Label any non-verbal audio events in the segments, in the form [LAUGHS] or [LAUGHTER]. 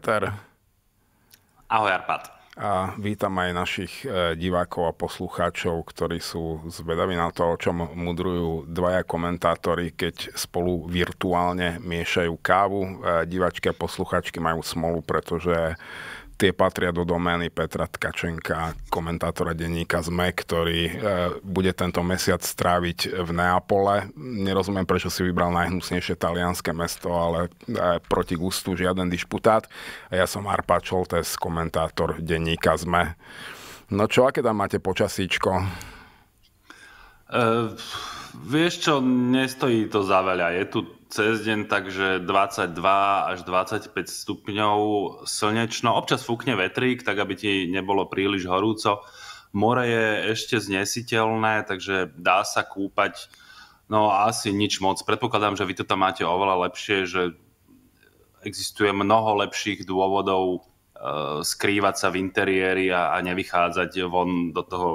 Peter. Ahoj Arpad. A vítam aj našich e, divákov a poslucháčov, ktorí sú zvedaví na to, o čom mudrujú dvaja komentátori, keď spolu virtuálne miešajú kávu. E, diváčky a poslucháčky majú smolu, pretože Tie patria do domény Petra Tkačenka, komentátora denníka ZME, ktorý e, bude tento mesiac stráviť v Neapole. Nerozumiem, prečo si vybral najhnusnejšie talianské mesto, ale e, proti gustu žiaden dišputát. A ja som Arpa Čoltes, komentátor denníka ZME. No čo, aké tam máte počasíčko? E, vieš čo, nestojí to za veľa. Je tu cez deň takže 22 až 25 stupňov slnečno. Občas fúkne vetrík, tak aby ti nebolo príliš horúco. More je ešte znesiteľné, takže dá sa kúpať. No asi nič moc. Predpokladám, že vy to tam máte oveľa lepšie, že existuje mnoho lepších dôvodov Eh, skrývať sa v interiéri a, a nevychádzať von do toho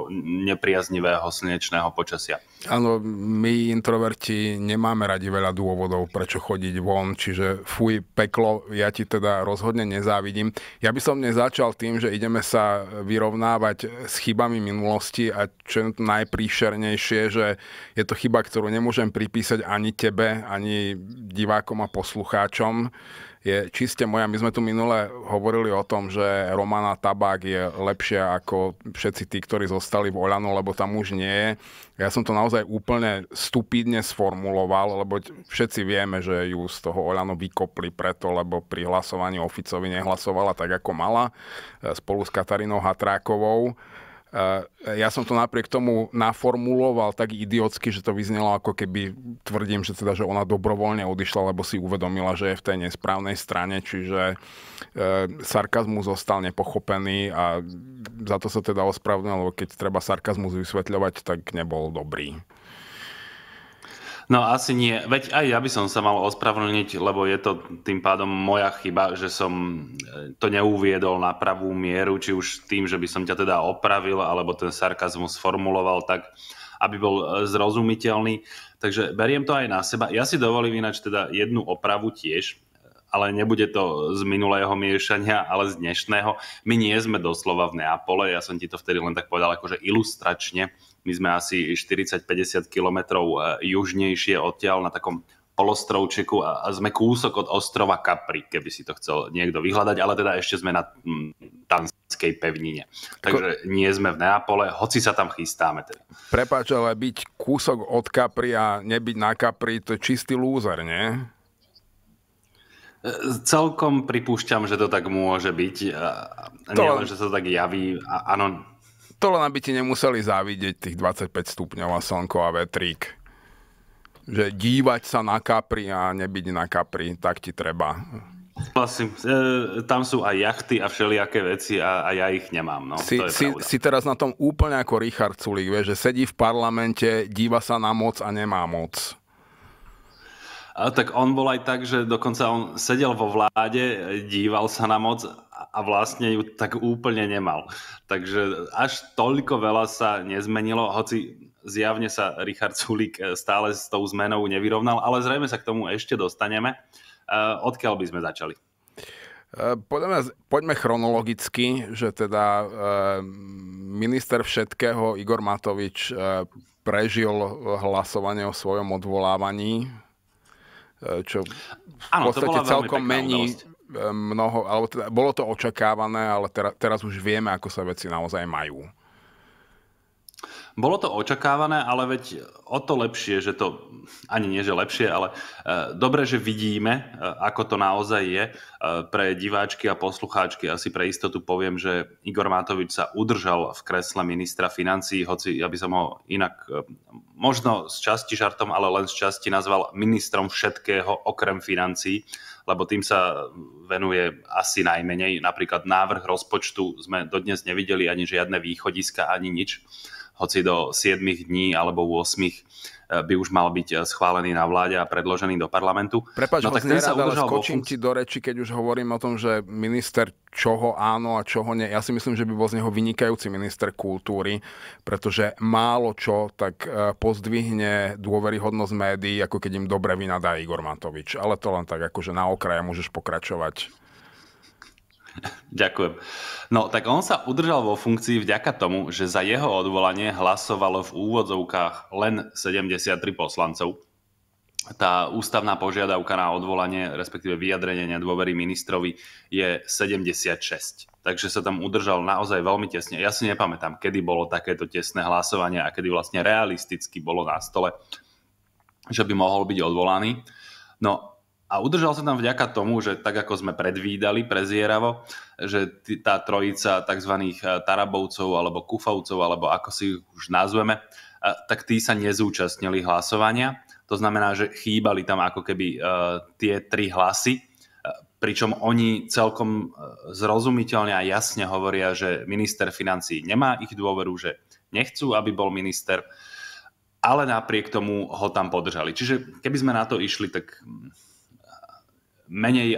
nepriaznivého slnečného počasia. Áno, my introverti nemáme radi veľa dôvodov, prečo chodiť von, čiže fuj, peklo, ja ti teda rozhodne nezávidím. Ja by som nezačal tým, že ideme sa vyrovnávať s chybami minulosti a čo je najpríšernejšie, že je to chyba, ktorú nemôžem pripísať ani tebe, ani divákom a poslucháčom je čiste moja. My sme tu minule hovorili o tom, že Romana Tabák je lepšia ako všetci tí, ktorí zostali v Oľanu, lebo tam už nie je. Ja som to naozaj úplne stupidne sformuloval, lebo všetci vieme, že ju z toho Oľano vykopli preto, lebo pri hlasovaní Oficovi nehlasovala tak, ako mala, e, spolu s Katarínou Hatrákovou ja som to napriek tomu naformuloval tak idiotsky, že to vyznelo ako keby tvrdím, že teda, že ona dobrovoľne odišla, lebo si uvedomila, že je v tej nesprávnej strane, čiže e, sarkazmus zostal nepochopený a za to sa teda ospravedlnil, lebo keď treba sarkazmus vysvetľovať, tak nebol dobrý. No asi nie. Veď aj ja by som sa mal ospravedlniť, lebo je to tým pádom moja chyba, že som e, to neuviedol na pravú mieru, či už tým, že by som ťa teda opravil, alebo ten sarkazmus formuloval tak, aby bol e, zrozumiteľný. Takže beriem to aj na seba. Ja si dovolím ináč teda jednu opravu tiež, e, ale nebude to z minulého miešania, ale z dnešného. My nie sme doslova v Neapole, ja som ti to vtedy len tak povedal akože ilustračne, my sme asi 40-50 kilometrov eh, južnejšie odtiaľ na takom polostrovčeku a, sme kúsok od ostrova Capri, keby si to chcel niekto vyhľadať, ale teda ešte sme na mm, tanskej pevnine. Takže nie sme v Neapole, hoci sa tam chystáme. Teda. Prepač, ale byť kúsok od Capri a nebyť na Capri, to je čistý lúzer, nie? Eh, celkom pripúšťam, že to tak môže byť. Eh, to... len, že sa to tak javí. áno, to len aby ti nemuseli závidieť tých 25 stupňov a slnko a vetrík. Že dívať sa na kapri a nebyť na kapri, tak ti treba. Vlastne, e, tam sú aj jachty a všelijaké veci a, a ja ich nemám. No. Si, to je si, si teraz na tom úplne ako Richard Culík, že sedí v parlamente, díva sa na moc a nemá moc. A tak on bol aj tak, že dokonca on sedel vo vláde, díval sa na moc a vlastne ju tak úplne nemal. Takže až toľko veľa sa nezmenilo, hoci zjavne sa Richard Sulík e, stále s tou zmenou nevyrovnal, ale zrejme sa k tomu ešte dostaneme. E, odkiaľ by sme začali? E, mňa, poďme chronologicky, že teda minister všetkého Igor Matovič prežil hlasovanie o svojom odvolávaní E, čo v ano, podstate celkom mení e, mnoho, alebo teda, bolo to očakávané, ale teraz, teraz už vieme, ako sa veci naozaj majú. Bolo to očakávané, ale veď o to lepšie, že to, ani nie že lepšie, ale e, dobre, že vidíme, e, ako to naozaj je. E, pre diváčky a poslucháčky asi pre istotu poviem, že Igor Matovič sa udržal v kresle ministra financí, hoci ja by som ho inak možno s časti žartom, ale len s časti nazval ministrom všetkého okrem financí lebo tým sa venuje asi najmenej. Napríklad návrh rozpočtu sme dodnes nevideli ani žiadne východiska, ani nič hoci do 7 dní alebo 8 eh, by už mal byť eh, schválený na vláde a predložený do parlamentu. Prepač, no, tak ten nerad, sa ale skočím ti do reči, keď už hovorím o tom, že minister čoho áno a čoho nie. Ja si myslím, že by bol z neho vynikajúci minister kultúry, pretože málo čo tak eh, pozdvihne dôveryhodnosť médií, ako keď im dobre vynadá Igor Matovič. Ale to len tak, akože na okraje môžeš pokračovať. [LAUGHS] Ďakujem. No tak on sa udržal vo funkcii vďaka tomu, že za jeho odvolanie hlasovalo v úvodzovkách len 73 poslancov. Tá ústavná požiadavka na odvolanie, respektíve vyjadrenie nedôvery ministrovi je 76. Takže sa tam udržal naozaj veľmi tesne. Ja si nepamätám, kedy bolo takéto tesné hlasovanie a kedy vlastne realisticky bolo na stole, že by mohol byť odvolaný. No a udržal sa tam vďaka tomu, že tak ako sme predvídali prezieravo, že tá trojica tzv. Eh, Tarabovcov alebo Kufovcov, alebo ako si ich už nazveme, eh, tak tí sa nezúčastnili hlasovania. To znamená, že chýbali tam ako keby eh, tie tri hlasy, pričom oni celkom zrozumiteľne a jasne hovoria, že minister financí nemá ich dôveru, že nechcú, aby bol minister, ale napriek tomu ho tam podržali. Čiže keby sme na to išli, tak hm, menej,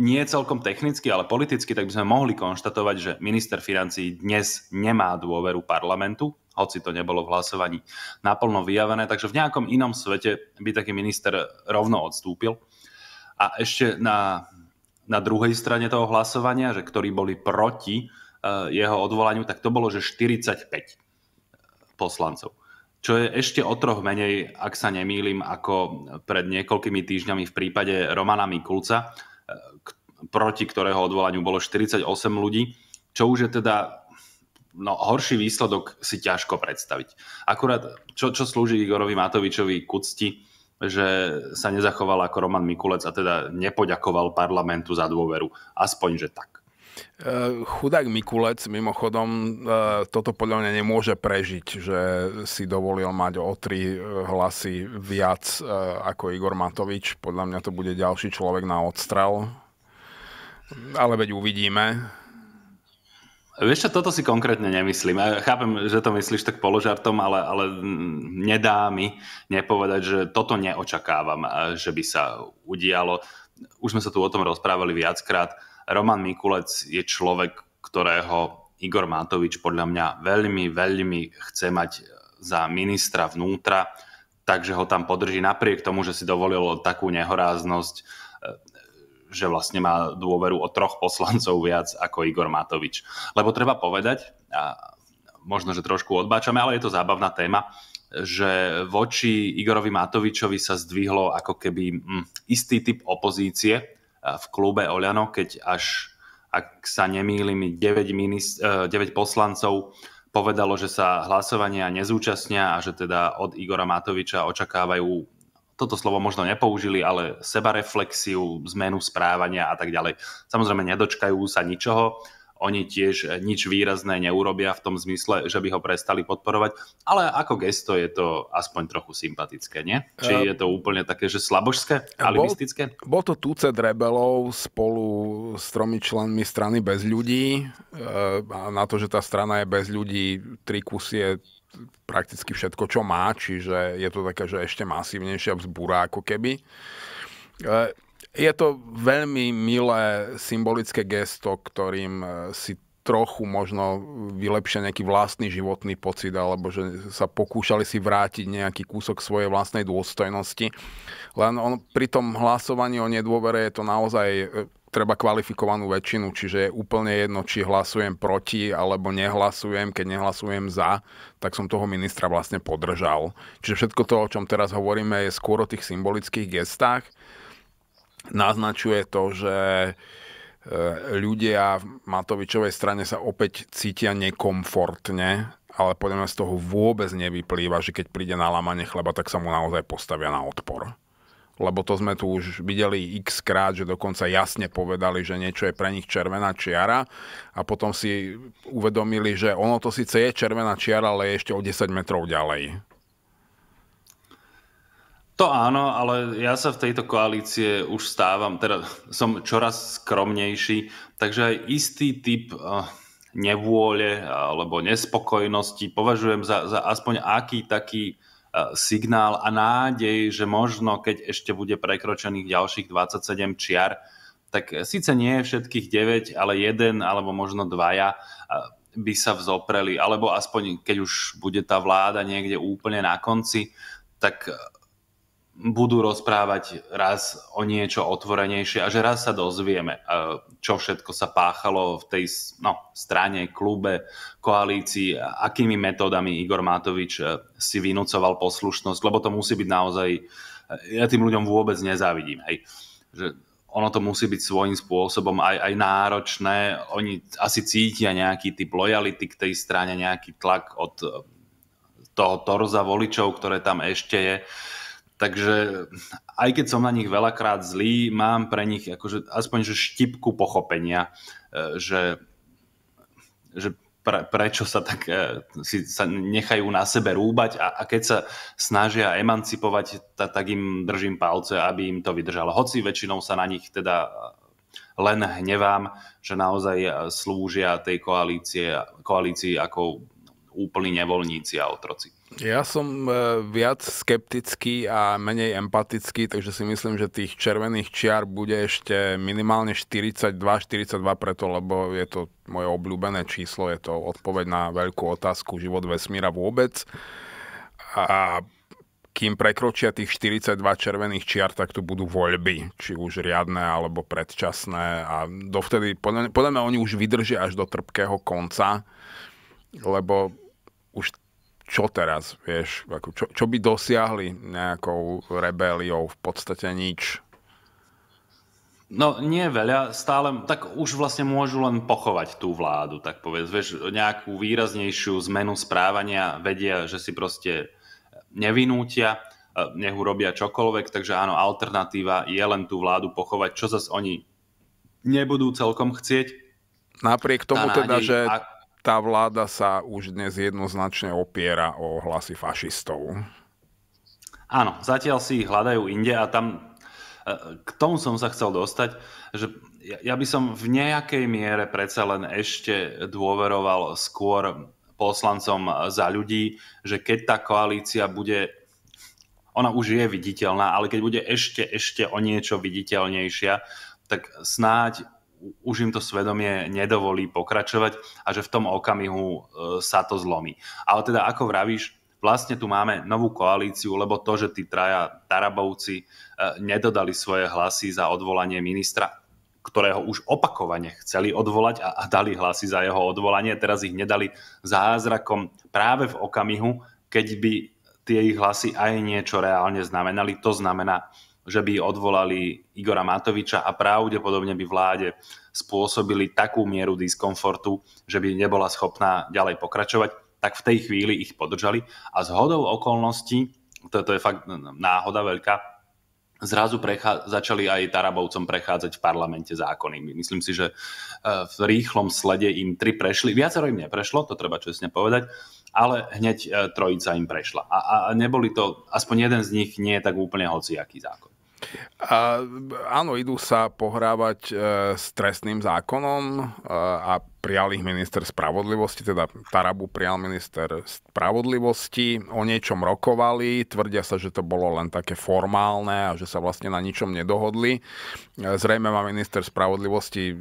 nie celkom technicky, ale politicky, tak by sme mohli konštatovať, že minister financií dnes nemá dôveru parlamentu, hoci to nebolo v hlasovaní naplno vyjavené, takže v nejakom inom svete by taký minister rovno odstúpil. A ešte na, na druhej strane toho hlasovania, že ktorí boli proti eh, jeho odvolaniu, tak to bolo, že 45 poslancov čo je ešte o troch menej, ak sa nemýlim, ako pred niekoľkými týždňami v prípade Romana Mikulca, eh, proti ktorého odvolaniu bolo 48 ľudí, čo už je teda no, horší výsledok si ťažko predstaviť. Akurát, čo, čo slúži Igorovi Matovičovi k cti, že sa nezachoval ako Roman Mikulec a teda nepoďakoval parlamentu za dôveru. Aspoň, že tak. Eh, chudák Mikulec, mimochodom, eh, toto podľa mňa nemôže prežiť, že si dovolil mať o tri eh, hlasy viac ako Igor Matovič. Podľa mňa to bude ďalší človek na odstrel. Ale veď uvidíme. Vieš čo, toto si konkrétne nemyslím. chápem, že to myslíš tak položartom, ale, ale nedá mi nepovedať, že toto neočakávam, že by sa udialo. Už sme sa tu o tom rozprávali viackrát Roman Mikulec je človek, ktorého Igor Matovič podľa mňa veľmi, veľmi chce mať e, za ministra vnútra, takže ho tam podrží napriek tomu, že si dovolil takú nehoráznosť, e, že vlastne má dôveru o troch poslancov viac ako Igor Matovič. Lebo treba povedať, a možno, že trošku odbáčame, ale je to zábavná téma, že voči Igorovi Matovičovi sa zdvihlo ako keby mm, istý typ opozície, v klube Oľano, keď až, ak sa nemýlim, 9, minist- 9 poslancov povedalo, že sa hlasovania nezúčastnia a že teda od Igora Matoviča očakávajú, toto slovo možno nepoužili, ale sebareflexiu, zmenu správania a tak ďalej. Samozrejme, nedočkajú sa ničoho, oni tiež eh, nič výrazné neurobia v tom zmysle, že by ho prestali podporovať, ale ako gesto je to aspoň trochu sympatické, nie? Či ehm, je to úplne také, že slabožské, alibistické? Bol, bol to tuce rebelov spolu s tromi členmi strany bez ľudí eh, a na to, že tá strana je bez ľudí, tri je prakticky všetko, čo má, čiže je to také, že ešte masívnejšia vzbúra ako keby. Eh, je to veľmi milé symbolické gesto, ktorým e, si trochu možno vylepšia nejaký vlastný životný pocit, alebo že sa pokúšali si vrátiť nejaký kúsok svojej vlastnej dôstojnosti. Len on, pri tom hlasovaní o nedôvere je to naozaj e, treba kvalifikovanú väčšinu, čiže je úplne jedno, či hlasujem proti alebo nehlasujem. Keď nehlasujem za, tak som toho ministra vlastne podržal. Čiže všetko to, o čom teraz hovoríme, je skôr o tých symbolických gestách naznačuje to, že e, ľudia v Matovičovej strane sa opäť cítia nekomfortne, ale podľa mňa z toho vôbec nevyplýva, že keď príde na lámanie chleba, tak sa mu naozaj postavia na odpor. Lebo to sme tu už videli x krát, že dokonca jasne povedali, že niečo je pre nich červená čiara a potom si uvedomili, že ono to síce je červená čiara, ale je ešte o 10 metrov ďalej to áno, ale ja sa v tejto koalície už stávam, teda som čoraz skromnejší, takže aj istý typ eh, nevôle alebo nespokojnosti považujem za, za aspoň aký taký eh, signál a nádej, že možno, keď ešte bude prekročených ďalších 27 čiar, tak síce nie všetkých 9, ale jeden alebo možno dvaja eh, by sa vzopreli, alebo aspoň keď už bude tá vláda niekde úplne na konci, tak budú rozprávať raz o niečo otvorenejšie a že raz sa dozvieme, e, čo všetko sa páchalo v tej no, strane, klube, koalícii, akými metódami Igor Matovič e, si vynúcoval poslušnosť, lebo to musí byť naozaj, e, ja tým ľuďom vôbec nezávidím, hej. Že ono to musí byť svojím spôsobom aj, aj náročné, oni asi cítia nejaký typ lojality k tej strane, nejaký tlak od toho torza voličov, ktoré tam ešte je Takže aj keď som na nich veľakrát zlý, mám pre nich akože aspoň že štipku pochopenia, e, že, že pre, prečo sa tak e, si sa nechajú na sebe rúbať a, a keď sa snažia emancipovať, ta, tak im držím palce, aby im to vydržalo. Hoci väčšinou sa na nich teda e, len hnevám, že naozaj slúžia tej koalície, koalícii ako úplní nevoľníci a otroci. Ja som e, viac skeptický a menej empatický, takže si myslím, že tých červených čiar bude ešte minimálne 42, 42 preto, lebo je to moje obľúbené číslo, je to odpoveď na veľkú otázku život vesmíra vôbec. A kým prekročia tých 42 červených čiar, tak tu budú voľby, či už riadne alebo predčasné. A dovtedy, podľa mňa, oni už vydržia až do trpkého konca, lebo už čo teraz, vieš, ako čo, čo by dosiahli nejakou rebeliou, v podstate nič. No nie veľa, stále, tak už vlastne môžu len pochovať tú vládu, tak povedz, vieš, nejakú výraznejšiu zmenu správania vedia, že si proste nevinútia, e, nech urobia čokoľvek, takže áno, alternatíva je len tú vládu pochovať, čo zase oni nebudú celkom chcieť. Napriek tomu teda, nádej, teda, že... A tá vláda sa už dnes jednoznačne opiera o hlasy fašistov. Áno, zatiaľ si ich hľadajú inde a tam e, k tomu som sa chcel dostať, že ja by som v nejakej miere predsa len ešte dôveroval skôr poslancom za ľudí, že keď tá koalícia bude ona už je viditeľná, ale keď bude ešte, ešte o niečo viditeľnejšia, tak snáď už im to svedomie nedovolí pokračovať a že v tom okamihu e, sa to zlomí. Ale teda ako vravíš, vlastne tu máme novú koalíciu, lebo to, že tí traja Tarabovci e, nedodali svoje hlasy za odvolanie ministra, ktorého už opakovane chceli odvolať a, dali hlasy za jeho odvolanie, teraz ich nedali zázrakom práve v okamihu, keď by tie ich hlasy aj niečo reálne znamenali. To znamená že by odvolali Igora Matoviča a pravdepodobne by vláde spôsobili takú mieru diskomfortu, že by nebola schopná ďalej pokračovať, tak v tej chvíli ich podržali a z hodou okolností, to, to je fakt náhoda veľká, zrazu prechá- začali aj Tarabovcom prechádzať v parlamente zákony. Myslím si, že e, v rýchlom slede im tri prešli. Viacero im neprešlo, to treba čestne povedať, ale hneď e, trojica im prešla. A, a neboli to, aspoň jeden z nich nie je tak úplne hociaký zákon. A, áno, idú sa pohrávať e, s trestným zákonom e, a prijal ich minister spravodlivosti, teda Tarabu prijal minister spravodlivosti, o niečom rokovali, tvrdia sa, že to bolo len také formálne a že sa vlastne na ničom nedohodli. E, zrejme má minister spravodlivosti e,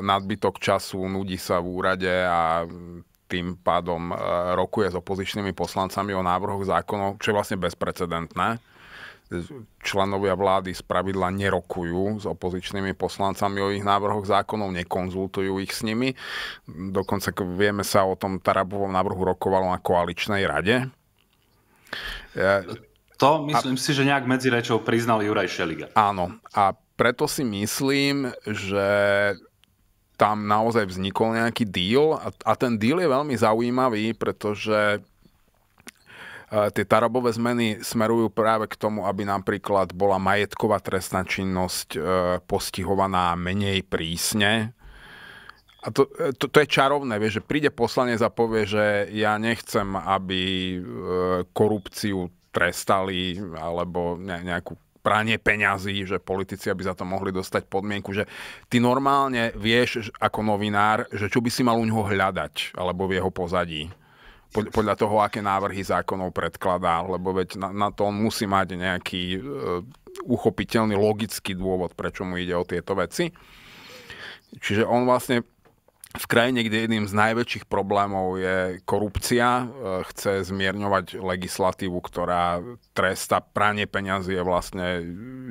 nadbytok času, nudí sa v úrade a tým pádom e, rokuje s opozičnými poslancami o návrhoch zákonov, čo je vlastne bezprecedentné členovia vlády spravidla nerokujú s opozičnými poslancami o ich návrhoch zákonov, nekonzultujú ich s nimi. Dokonca vieme sa o tom Tarabovom návrhu rokovalo na koaličnej rade. E, to myslím a, si, že nejak medzi rečou priznal Juraj Šeliga. Áno. A preto si myslím, že tam naozaj vznikol nejaký deal a, a ten deal je veľmi zaujímavý, pretože E, tie tarabové zmeny smerujú práve k tomu, aby napríklad bola majetková trestná činnosť e, postihovaná menej prísne, a to, e, to, to je čarovné, vieš, že príde poslanec a povie, že ja nechcem, aby korupciu trestali alebo nejakú pranie peňazí, že politici aby za to mohli dostať podmienku, že ty normálne vieš ako novinár, že čo by si mal u neho hľadať alebo v jeho pozadí podľa toho, aké návrhy zákonov predkladá, lebo veď na, na to on musí mať nejaký uh, uchopiteľný logický dôvod, prečo mu ide o tieto veci. Čiže on vlastne v krajine, kde jedným z najväčších problémov je korupcia, e, chce zmierňovať legislatívu, ktorá tresta pranie peňazí je vlastne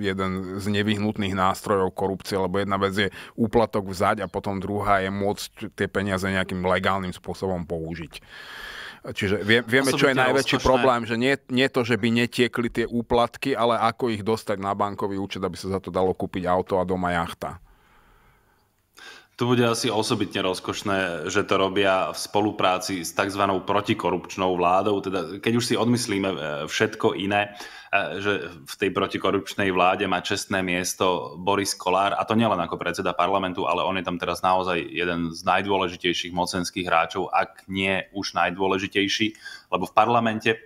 jeden z nevyhnutných nástrojov korupcie, lebo jedna vec je úplatok vzať a potom druhá je môcť tie peniaze nejakým legálnym spôsobom použiť. Čiže vie, vieme, čo je najväčší rozkošné. problém, že nie, nie to, že by netiekli tie úplatky, ale ako ich dostať na bankový účet, aby sa za to dalo kúpiť auto a doma jachta. Tu bude asi osobitne rozkošné, že to robia v spolupráci s tzv. protikorupčnou vládou. Teda, keď už si odmyslíme e, všetko iné, e, že v tej protikorupčnej vláde má čestné miesto Boris Kolár, a to nielen ako predseda parlamentu, ale on je tam teraz naozaj jeden z najdôležitejších mocenských hráčov, ak nie už najdôležitejší, lebo v parlamente, e,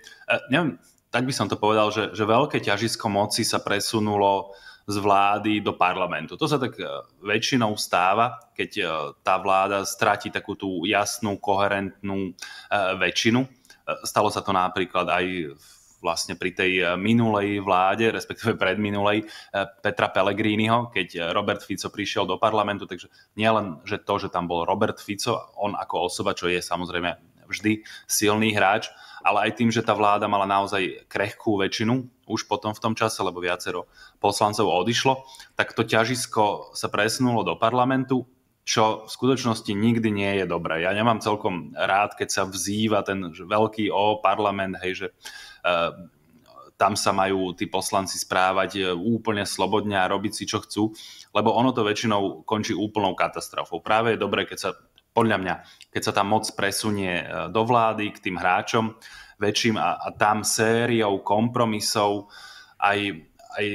neviem, tak by som to povedal, že, že veľké ťažisko moci sa presunulo z vlády do parlamentu. To sa tak e, väčšinou stáva, keď e, tá vláda stráti takú tú jasnú, koherentnú e, väčšinu. Stalo sa to napríklad aj v vlastne pri tej minulej vláde, respektíve predminulej Petra Pellegriniho, keď Robert Fico prišiel do parlamentu, takže nielen, že to, že tam bol Robert Fico, on ako osoba, čo je samozrejme vždy silný hráč, ale aj tým, že tá vláda mala naozaj krehkú väčšinu už potom v tom čase, lebo viacero poslancov odišlo, tak to ťažisko sa presunulo do parlamentu, čo v skutočnosti nikdy nie je dobré. Ja nemám celkom rád, keď sa vzýva ten veľký o parlament, hej, že uh, tam sa majú tí poslanci správať e, úplne slobodne a robiť si, čo chcú, lebo ono to väčšinou končí úplnou katastrofou. Práve je dobré, keď sa podľa mňa, keď sa tá moc presunie e, do vlády k tým hráčom väčším a, a tam sériou kompromisov aj, aj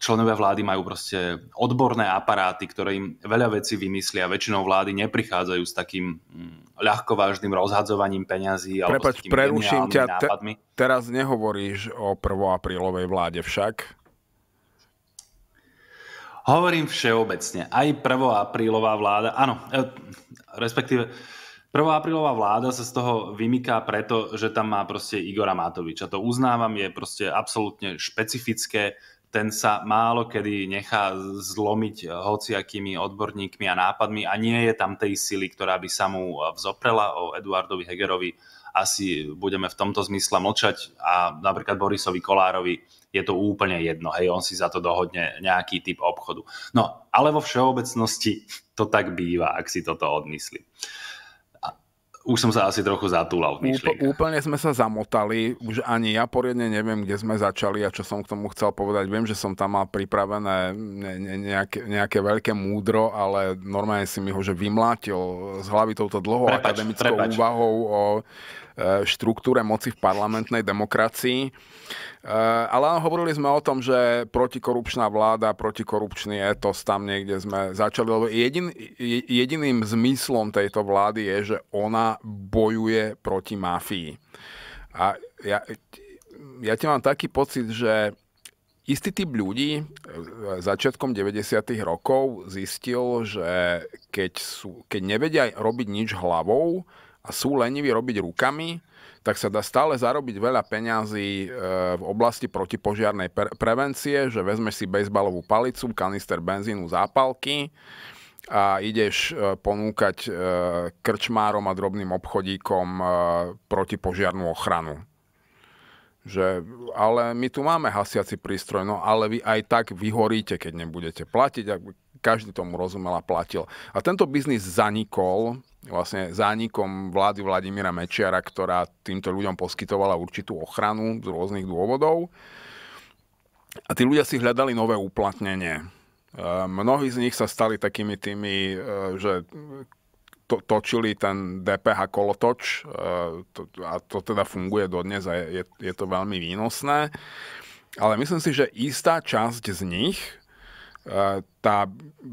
členovia vlády majú proste odborné aparáty, ktoré im veľa vecí vymyslia. Väčšinou vlády neprichádzajú s takým mm, ľahkovážnym rozhadzovaním peňazí alebo Prepač, s preruším ťa, te, teraz nehovoríš o 1. aprílovej vláde však? Hovorím všeobecne, aj 1. aprílová vláda, áno, e, respektíve 1. aprílová vláda sa z toho vymyká preto, že tam má proste Igora Matoviča. To uznávam, je proste absolútne špecifické. Ten sa málo kedy nechá zlomiť hociakými odborníkmi a nápadmi a nie je tam tej sily, ktorá by sa mu vzoprela o Eduardovi Hegerovi. Asi budeme v tomto zmysle mlčať a napríklad Borisovi Kolárovi je to úplne jedno. Hej, on si za to dohodne nejaký typ obchodu. No, ale vo všeobecnosti to tak býva, ak si toto odmyslí už som sa asi trochu zatúlal v myšlienkach. Úplne sme sa zamotali, už ani ja poriadne neviem, kde sme začali a čo som k tomu chcel povedať. Viem, že som tam mal pripravené nejaké, nejaké veľké múdro, ale normálne si mi ho že vymlátil z hlavy touto dlhou prepač, akademickou prepač. úvahou o Eh, štruktúre moci v parlamentnej demokracii. Eh, ale hovorili sme o tom, že protikorupčná vláda, protikorupčný etos, tam niekde sme začali, lebo jedin, jediným zmyslom tejto vlády je, že ona bojuje proti mafii. A ja, ja ti mám taký pocit, že istý typ ľudí eh, začiatkom 90. rokov zistil, že keď, sú, keď nevedia robiť nič hlavou, a sú leniví robiť rukami, tak sa dá stále zarobiť veľa peňazí e, v oblasti protipožiarnej prevencie, že vezmeš si bejsbalovú palicu, kanister benzínu, zápalky a ideš e, ponúkať e, krčmárom a drobným obchodíkom protipožiarnú ochranu. Že, ale my tu máme hasiaci prístroj, no ale vy aj tak vyhoríte, keď nebudete platiť každý tomu rozumel a platil. A tento biznis zanikol vlastne zánikom vlády Vladimíra Mečiara, ktorá týmto ľuďom poskytovala určitú ochranu z rôznych dôvodov. A tí ľudia si hľadali nové uplatnenie. E, mnohí z nich sa stali takými tými, e, že to, točili ten DPH kolotoč e, to, a to teda funguje dodnes a je, je to veľmi výnosné. Ale myslím si, že istá časť z nich, tá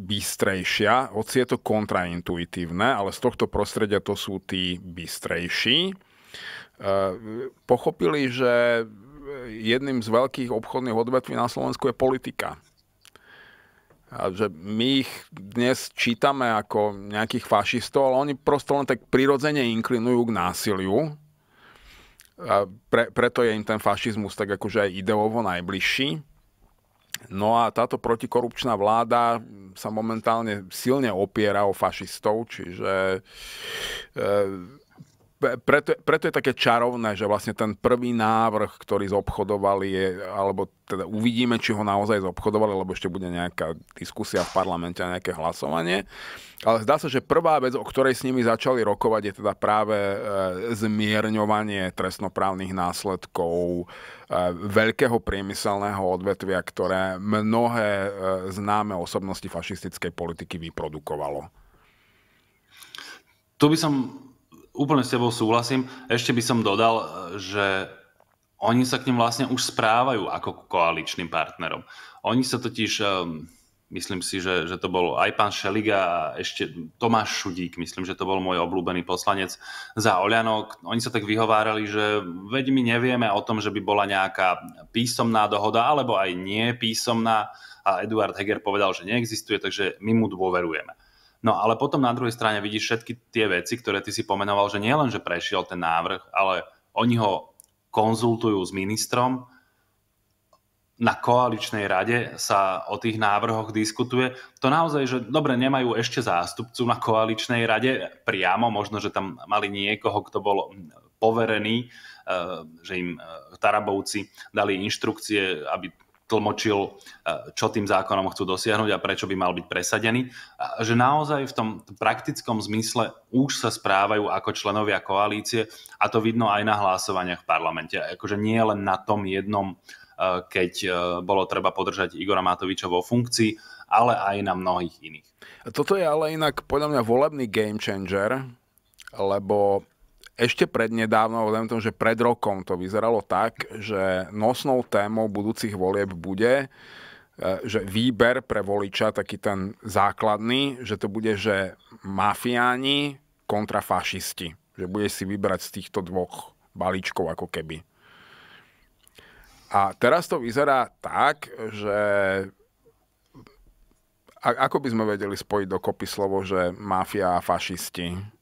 bystrejšia, hoci je to kontraintuitívne, ale z tohto prostredia to sú tí bystrejší. E, pochopili, že jedným z veľkých obchodných odvetví na Slovensku je politika. A že my ich dnes čítame ako nejakých fašistov, ale oni prosto len tak prirodzene inklinujú k násiliu. A pre, preto je im ten fašizmus tak akože aj ideovo najbližší. No a táto protikorupčná vláda sa momentálne silne opiera o fašistov, čiže e, preto, preto je také čarovné, že vlastne ten prvý návrh, ktorý zobchodovali, je, alebo teda uvidíme, či ho naozaj zobchodovali, lebo ešte bude nejaká diskusia v parlamente a nejaké hlasovanie. Ale zdá sa, že prvá vec, o ktorej s nimi začali rokovať, je teda práve e, zmierňovanie trestnoprávnych následkov e, veľkého priemyselného odvetvia, ktoré mnohé e, známe osobnosti fašistickej politiky vyprodukovalo. Tu by som úplne s tebou súhlasím. Ešte by som dodal, e, že oni sa k ním vlastne už správajú ako koaličným partnerom. Oni sa totiž, e, myslím si, že, že to bol aj pán Šeliga a ešte Tomáš Šudík, myslím, že to bol môj obľúbený poslanec za Oľanok, Oni sa tak vyhovárali, že veď my nevieme o tom, že by bola nejaká písomná dohoda, alebo aj nie písomná. A Eduard Heger povedal, že neexistuje, takže my mu dôverujeme. No ale potom na druhej strane vidíš všetky tie veci, ktoré ty si pomenoval, že nie len, že prešiel ten návrh, ale oni ho konzultujú s ministrom, na koaličnej rade sa o tých návrhoch diskutuje. To naozaj, že dobre, nemajú ešte zástupcu na koaličnej rade priamo, možno, že tam mali niekoho, kto bol poverený, eh, že im eh, Tarabovci dali inštrukcie, aby tlmočil, e, čo tým zákonom chcú dosiahnuť a prečo by mal byť presadený. Že naozaj v tom praktickom zmysle už sa správajú ako členovia koalície a to vidno aj na hlasovaniach v parlamente. Akože nie len na tom jednom, e, keď e, bolo treba podržať Igora Matoviča vo funkcii, ale aj na mnohých iných. Toto je ale inak podľa mňa volebný game changer, lebo ešte prednedávno, vzhľadom tom, že pred rokom to vyzeralo tak, že nosnou témou budúcich volieb bude, e, že výber pre voliča, taký ten základný, že to bude, že mafiáni kontra fašisti. Že bude si vybrať z týchto dvoch balíčkov ako keby. A teraz to vyzerá tak, že a- ako by sme vedeli spojiť dokopy slovo, že mafia a fašisti?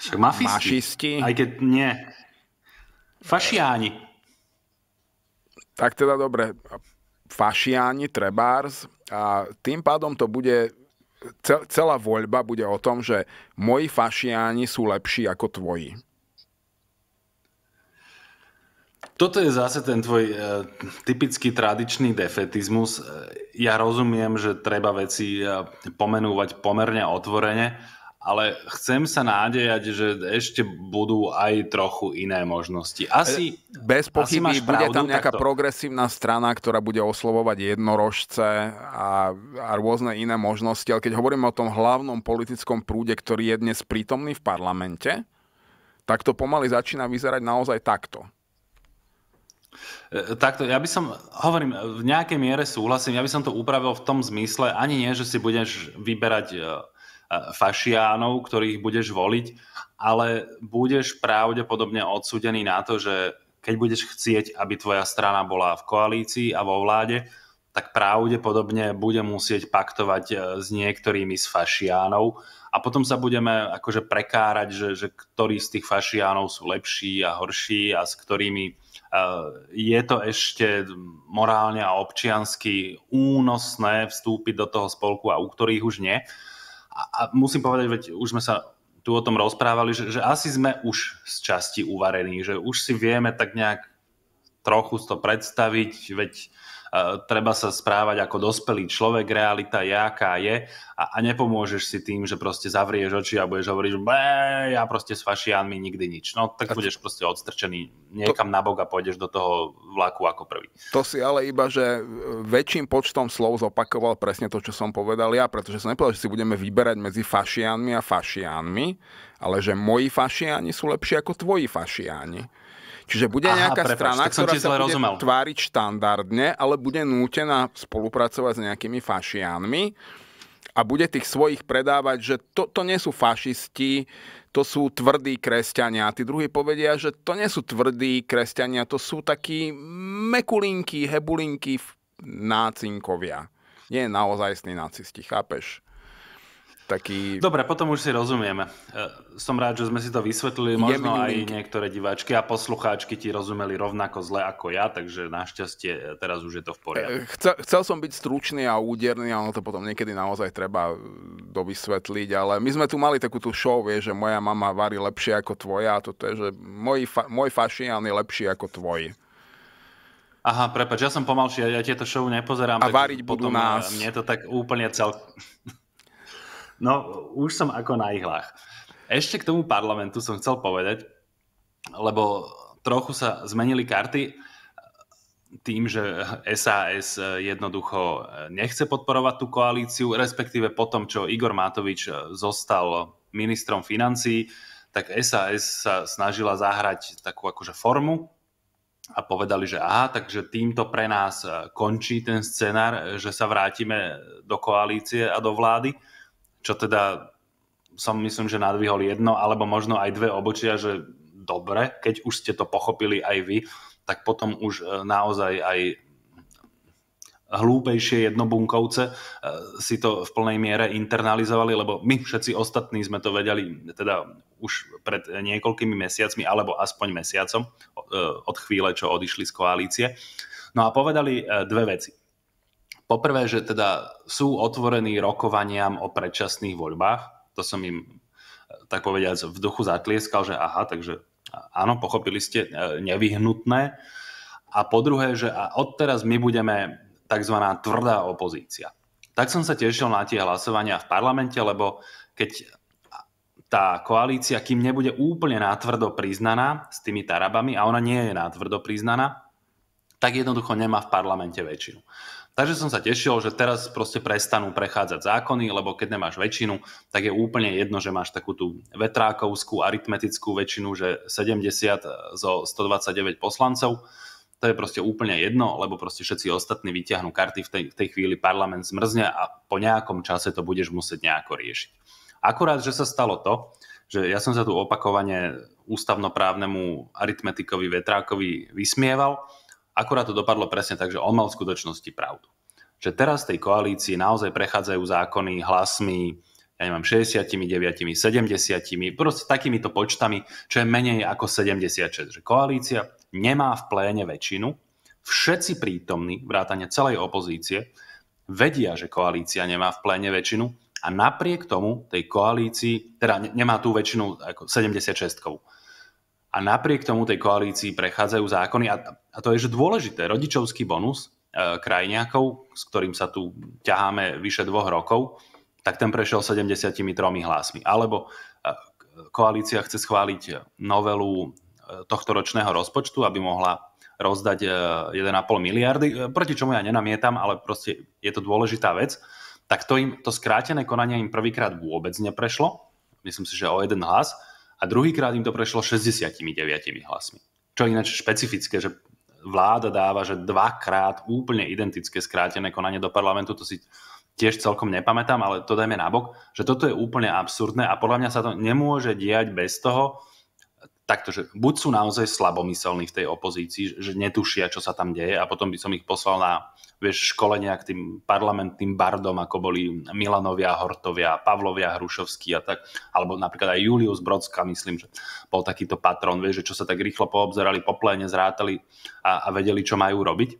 Však mafisti. Mašisti. Aj keď nie. Fašiáni. Tak teda dobre, fašiáni, trebárs. A tým pádom to bude, celá voľba bude o tom, že moji fašiáni sú lepší ako tvoji. Toto je zase ten tvoj e, typický tradičný defetizmus. E, ja rozumiem, že treba veci e, pomenúvať pomerne otvorene, ale chcem sa nádejať, že ešte budú aj trochu iné možnosti. Asi e, Bez pochyby asi bude tam nejaká takto. progresívna strana, ktorá bude oslovovať jednorožce a, a rôzne iné možnosti, ale keď hovoríme o tom hlavnom politickom prúde, ktorý je dnes prítomný v parlamente, tak to pomaly začína vyzerať naozaj takto. E, takto, ja by som, hovorím, v nejakej miere súhlasím, ja by som to upravil v tom zmysle, ani nie, že si budeš vyberať e, fašiánov, ktorých budeš voliť, ale budeš pravdepodobne odsudený na to, že keď budeš chcieť, aby tvoja strana bola v koalícii a vo vláde, tak pravdepodobne bude musieť paktovať e, s niektorými z fašiánov a potom sa budeme akože prekárať, že, že ktorí z tých fašiánov sú lepší a horší a s ktorými e, je to ešte morálne a občiansky únosné vstúpiť do toho spolku a u ktorých už nie. Uh, a, a musím povedať, veď už sme sa tu o tom rozprávali, že, že asi sme už z časti uvarení, že už si vieme tak nejak trochu to predstaviť, veď E, treba sa správať ako dospelý človek, realita je, aká je a, a nepomôžeš si tým, že proste zavrieš oči a budeš hovoriť, že ja proste s fašiánmi nikdy nič. No tak a budeš proste odstrčený niekam to... na bok a pôjdeš do toho vlaku ako prvý. To si ale iba, že väčším počtom slov zopakoval presne to, čo som povedal ja, pretože som nepovedal, že si budeme vyberať medzi fašiánmi a fašiánmi, ale že moji fašiáni sú lepší ako tvoji fašiáni. Čiže bude Aha, nejaká prepáč, strana, ktorá sa bude rozumel. tváriť štandardne, ale bude nútená spolupracovať s nejakými fašiánmi a bude tých svojich predávať, že to, to nie sú fašisti, to sú tvrdí kresťania. A tí druhí povedia, že to nie sú tvrdí kresťania, to sú takí mekulinky, hebulinky nácinkovia. Nie naozajstní nacisti, chápeš? taký... Dobre, potom už si rozumieme. E, som rád, že sme si to vysvetlili, možno aj niektoré diváčky a poslucháčky ti rozumeli rovnako zle ako ja, takže našťastie e, teraz už je to v poriadku. E, chcel, chcel som byť stručný a úderný, ale to potom niekedy naozaj treba dovysvetliť, ale my sme tu mali takú tú show, vie, že moja mama varí lepšie ako tvoja, a toto je, že môj, fa- môj fašián je lepší ako tvoj. Aha, prepač, ja som pomalší, ja, tieto show nepozerám. A variť budú nás. Mne to tak úplne cel... [LAUGHS] No, už som ako na ihlách. Ešte k tomu parlamentu som chcel povedať, lebo trochu sa zmenili karty tým, že SAS jednoducho nechce podporovať tú koalíciu, respektíve po tom, čo Igor Matovič zostal ministrom financí, tak SAS sa snažila zahrať takú akože formu a povedali, že aha, takže týmto pre nás končí ten scenár, že sa vrátime do koalície a do vlády čo teda som myslím, že nadvihol jedno, alebo možno aj dve obočia, že dobre, keď už ste to pochopili aj vy, tak potom už e, naozaj aj hlúpejšie jednobunkovce e, si to v plnej miere internalizovali, lebo my všetci ostatní sme to vedeli teda už pred niekoľkými mesiacmi, alebo aspoň mesiacom e, od chvíle, čo odišli z koalície. No a povedali dve veci. Poprvé, že teda sú otvorení rokovaniam o predčasných voľbách. To som im, eh, tak povediať, v duchu zatlieskal, že aha, takže áno, pochopili ste, eh, nevyhnutné. A po druhé, že a odteraz my budeme tzv. tvrdá opozícia. Tak som sa tešil na tie hlasovania v parlamente, lebo keď tá koalícia, kým nebude úplne nátvrdo priznaná s tými tarabami, a ona nie je nátvrdo priznaná, tak jednoducho nemá v parlamente väčšinu. Takže som sa tešil, že teraz proste prestanú prechádzať zákony, lebo keď nemáš väčšinu, tak je úplne jedno, že máš takú tú vetrákovskú aritmetickú väčšinu, že 70 zo 129 poslancov. To je proste úplne jedno, lebo proste všetci ostatní vyťahnú karty, v tej, v tej chvíli parlament zmrzne a po nejakom čase to budeš musieť nejako riešiť. Akurát, že sa stalo to, že ja som sa tu opakovane ústavnoprávnemu aritmetikovi Vetrákovi vysmieval, Akurát to dopadlo presne tak, že on mal v skutočnosti pravdu. Že teraz tej koalícii naozaj prechádzajú zákony hlasmi, ja neviem, 69, 70, proste takýmito počtami, čo je menej ako 76. Že koalícia nemá v pléne väčšinu, všetci prítomní, vrátane celej opozície, vedia, že koalícia nemá v pléne väčšinu a napriek tomu tej koalícii, teda nemá tú väčšinu ako 76 a napriek tomu tej koalícii prechádzajú zákony a, a to je že dôležité. Rodičovský bonus e, krajňákov, s ktorým sa tu ťaháme vyše dvoch rokov, tak ten prešiel 73 hlasmi. Alebo e, koalícia chce schváliť novelu e, tohto ročného rozpočtu, aby mohla rozdať 1,5 e, miliardy, e, proti čomu ja nenamietam, ale proste je to dôležitá vec, tak to, im, to skrátené konanie im prvýkrát vôbec neprešlo, myslím si, že o jeden hlas, a druhýkrát im to prešlo 69 hlasmi. Čo ináč špecifické, že vláda dáva, že dvakrát úplne identické skrátené konanie do parlamentu, to si tiež celkom nepamätám, ale to dajme nabok, že toto je úplne absurdné a podľa mňa sa to nemôže diať bez toho, takto, že buď sú naozaj slabomyselní v tej opozícii, že netušia, čo sa tam deje a potom by som ich poslal na vieš, školenia k tým parlamentným bardom, ako boli Milanovia, Hortovia, Pavlovia, Hrušovský a tak, alebo napríklad aj Julius Brodska, myslím, že bol takýto patron, vieš, že čo sa tak rýchlo poobzerali popléne, zrátali a, a vedeli, čo majú robiť.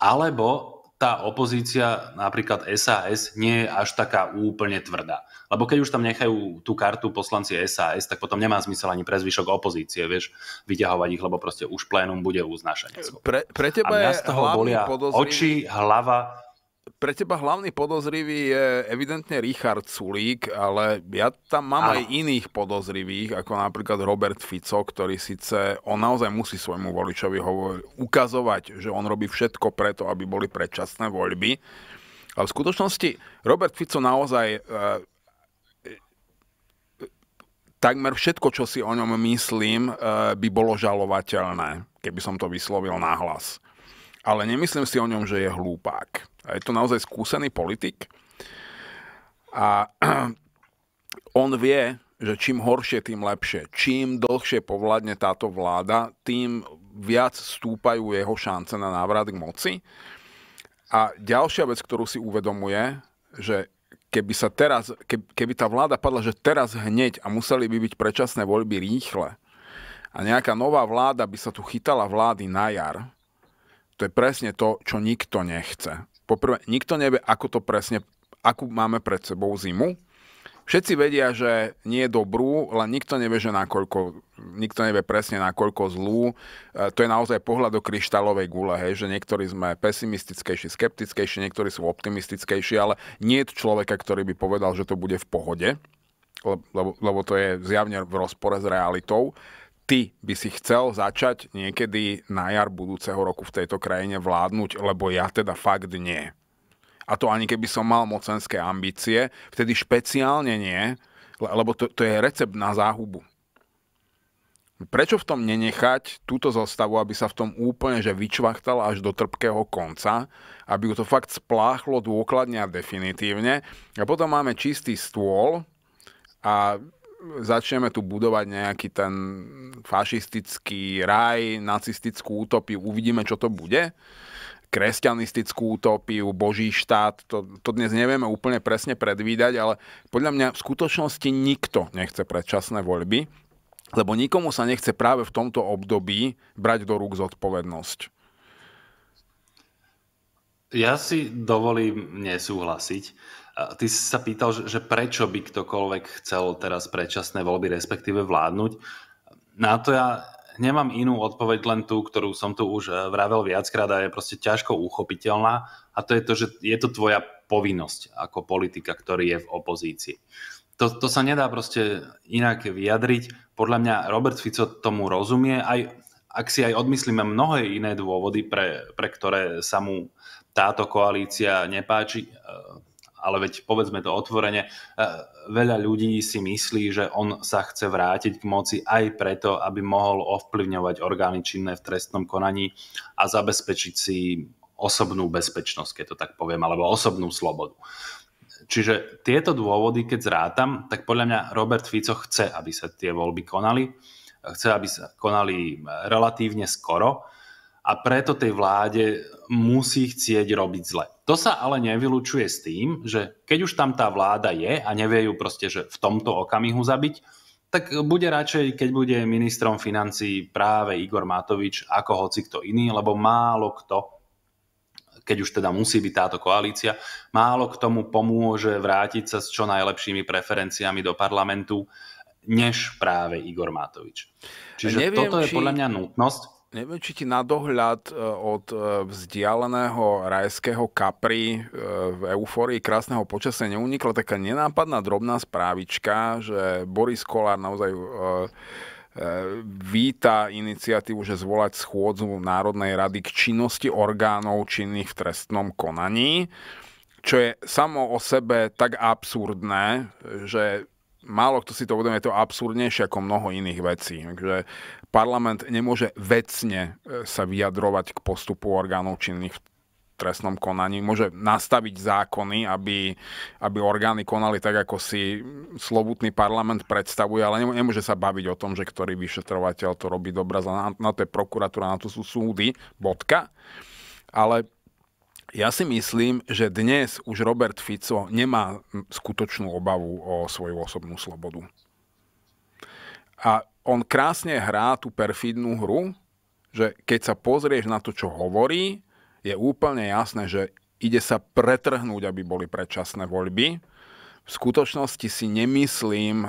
Alebo tá opozícia, napríklad SAS, nie je až taká úplne tvrdá. Lebo keď už tam nechajú tú kartu poslanci SAS, tak potom nemá zmysel ani pre zvyšok opozície, vieš, vyťahovať ich, lebo proste už plénum bude uznášanie. Pre, pre teba a mňa z toho bolia podozrivý... oči, hlava, pre teba hlavný podozrivý je evidentne Richard Sulík, ale ja tam mám aj, aj iných podozrivých, ako napríklad Robert Fico, ktorý síce, on naozaj musí svojmu voličovi hovor- ukazovať, že on robí všetko preto, aby boli predčasné voľby. Ale v skutočnosti Robert Fico naozaj e, e, takmer všetko, čo si o ňom myslím, e, by bolo žalovateľné, keby som to vyslovil nahlas ale nemyslím si o ňom, že je hlúpák. A je to naozaj skúsený politik a [CLEARS THROAT] on vie, že čím horšie, tým lepšie. Čím dlhšie povládne táto vláda, tým viac stúpajú jeho šance na návrat k moci. A ďalšia vec, ktorú si uvedomuje, že keby, sa teraz, keby tá vláda padla, že teraz hneď a museli by byť predčasné voľby rýchle a nejaká nová vláda by sa tu chytala vlády na jar, to je presne to, čo nikto nechce. Poprvé, nikto nevie, ako to presne, akú máme pred sebou zimu. Všetci vedia, že nie je dobrú, len nikto nevie, že nakoľko, nikto nevie presne nakoľko zlú. E, to je naozaj pohľad do kryštálovej gule, hej, že niektorí sme pesimistickejší, skeptickejší, niektorí sú optimistickejší, ale nie je človeka, ktorý by povedal, že to bude v pohode, lebo, lebo to je zjavne v rozpore s realitou ty by si chcel začať niekedy na jar budúceho roku v tejto krajine vládnuť, lebo ja teda fakt nie. A to ani keby som mal mocenské ambície, vtedy špeciálne nie, lebo to, to je recept na záhubu. Prečo v tom nenechať túto zostavu, aby sa v tom úplne že vyčvachtala až do trpkého konca, aby ju to fakt spláchlo dôkladne a definitívne. A potom máme čistý stôl a začneme tu budovať nejaký ten fašistický raj, nacistickú utopiu, uvidíme, čo to bude kresťanistickú utopiu, boží štát, to, to dnes nevieme úplne presne predvídať, ale podľa mňa v skutočnosti nikto nechce predčasné voľby, lebo nikomu sa nechce práve v tomto období brať do rúk zodpovednosť. Ja si dovolím nesúhlasiť. Ty si sa pýtal, že prečo by ktokoľvek chcel teraz predčasné voľby, respektíve vládnuť. Na to ja nemám inú odpoveď, len tú, ktorú som tu už eh, vravel viackrát a je proste ťažko uchopiteľná. A to je to, že je to tvoja povinnosť ako politika, ktorý je v opozícii. To, to sa nedá proste inak vyjadriť. Podľa mňa Robert Fico tomu rozumie, aj ak si aj odmyslíme mnohé iné dôvody, pre, pre ktoré sa mu táto koalícia nepáči, eh, ale veď povedzme to otvorene, e, veľa ľudí si myslí, že on sa chce vrátiť k moci aj preto, aby mohol ovplyvňovať orgány činné v trestnom konaní a zabezpečiť si osobnú bezpečnosť, keď to tak poviem, alebo osobnú slobodu. Čiže tieto dôvody, keď zrátam, tak podľa mňa Robert Fico chce, aby sa tie voľby konali. Chce, aby sa konali e, relatívne skoro a preto tej vláde musí chcieť robiť zle. To sa ale nevylučuje s tým, že keď už tam tá vláda je a nevie ju proste, že v tomto okamihu zabiť, tak bude radšej, keď bude ministrom financí práve Igor Matovič ako hoci kto iný, lebo málo kto, keď už teda musí byť táto koalícia, málo k tomu pomôže vrátiť sa s čo najlepšími preferenciami do parlamentu, než práve Igor Matovič. Čiže Neviem, toto je či... podľa mňa nutnosť. Neviem, či ti na dohľad e, od e, vzdialeného rajského kapri e, v euforii krásneho počasia neunikla taká nenápadná drobná správička, že Boris Kolár naozaj víta iniciatívu, že zvolať schôdzu Národnej rady k činnosti orgánov činných v trestnom konaní, čo je samo o sebe tak absurdné, že málo kto si to uvedomuje, je to absurdnejšie ako mnoho iných vecí. Takže parlament nemôže vecne e, sa vyjadrovať k postupu orgánov činných v trestnom konaní, môže nastaviť zákony, aby, aby orgány konali tak, ako si slovutný parlament predstavuje, ale nemôže sa baviť o tom, že ktorý vyšetrovateľ to robí dobre, na, na to je prokuratúra, na to sú súdy, bodka. Ale ja si myslím, že dnes už Robert Fico nemá skutočnú obavu o svoju osobnú slobodu. A on krásne hrá tú perfidnú hru, že keď sa pozrieš na to, čo hovorí, je úplne jasné, že ide sa pretrhnúť, aby boli predčasné voľby v skutočnosti si nemyslím, e,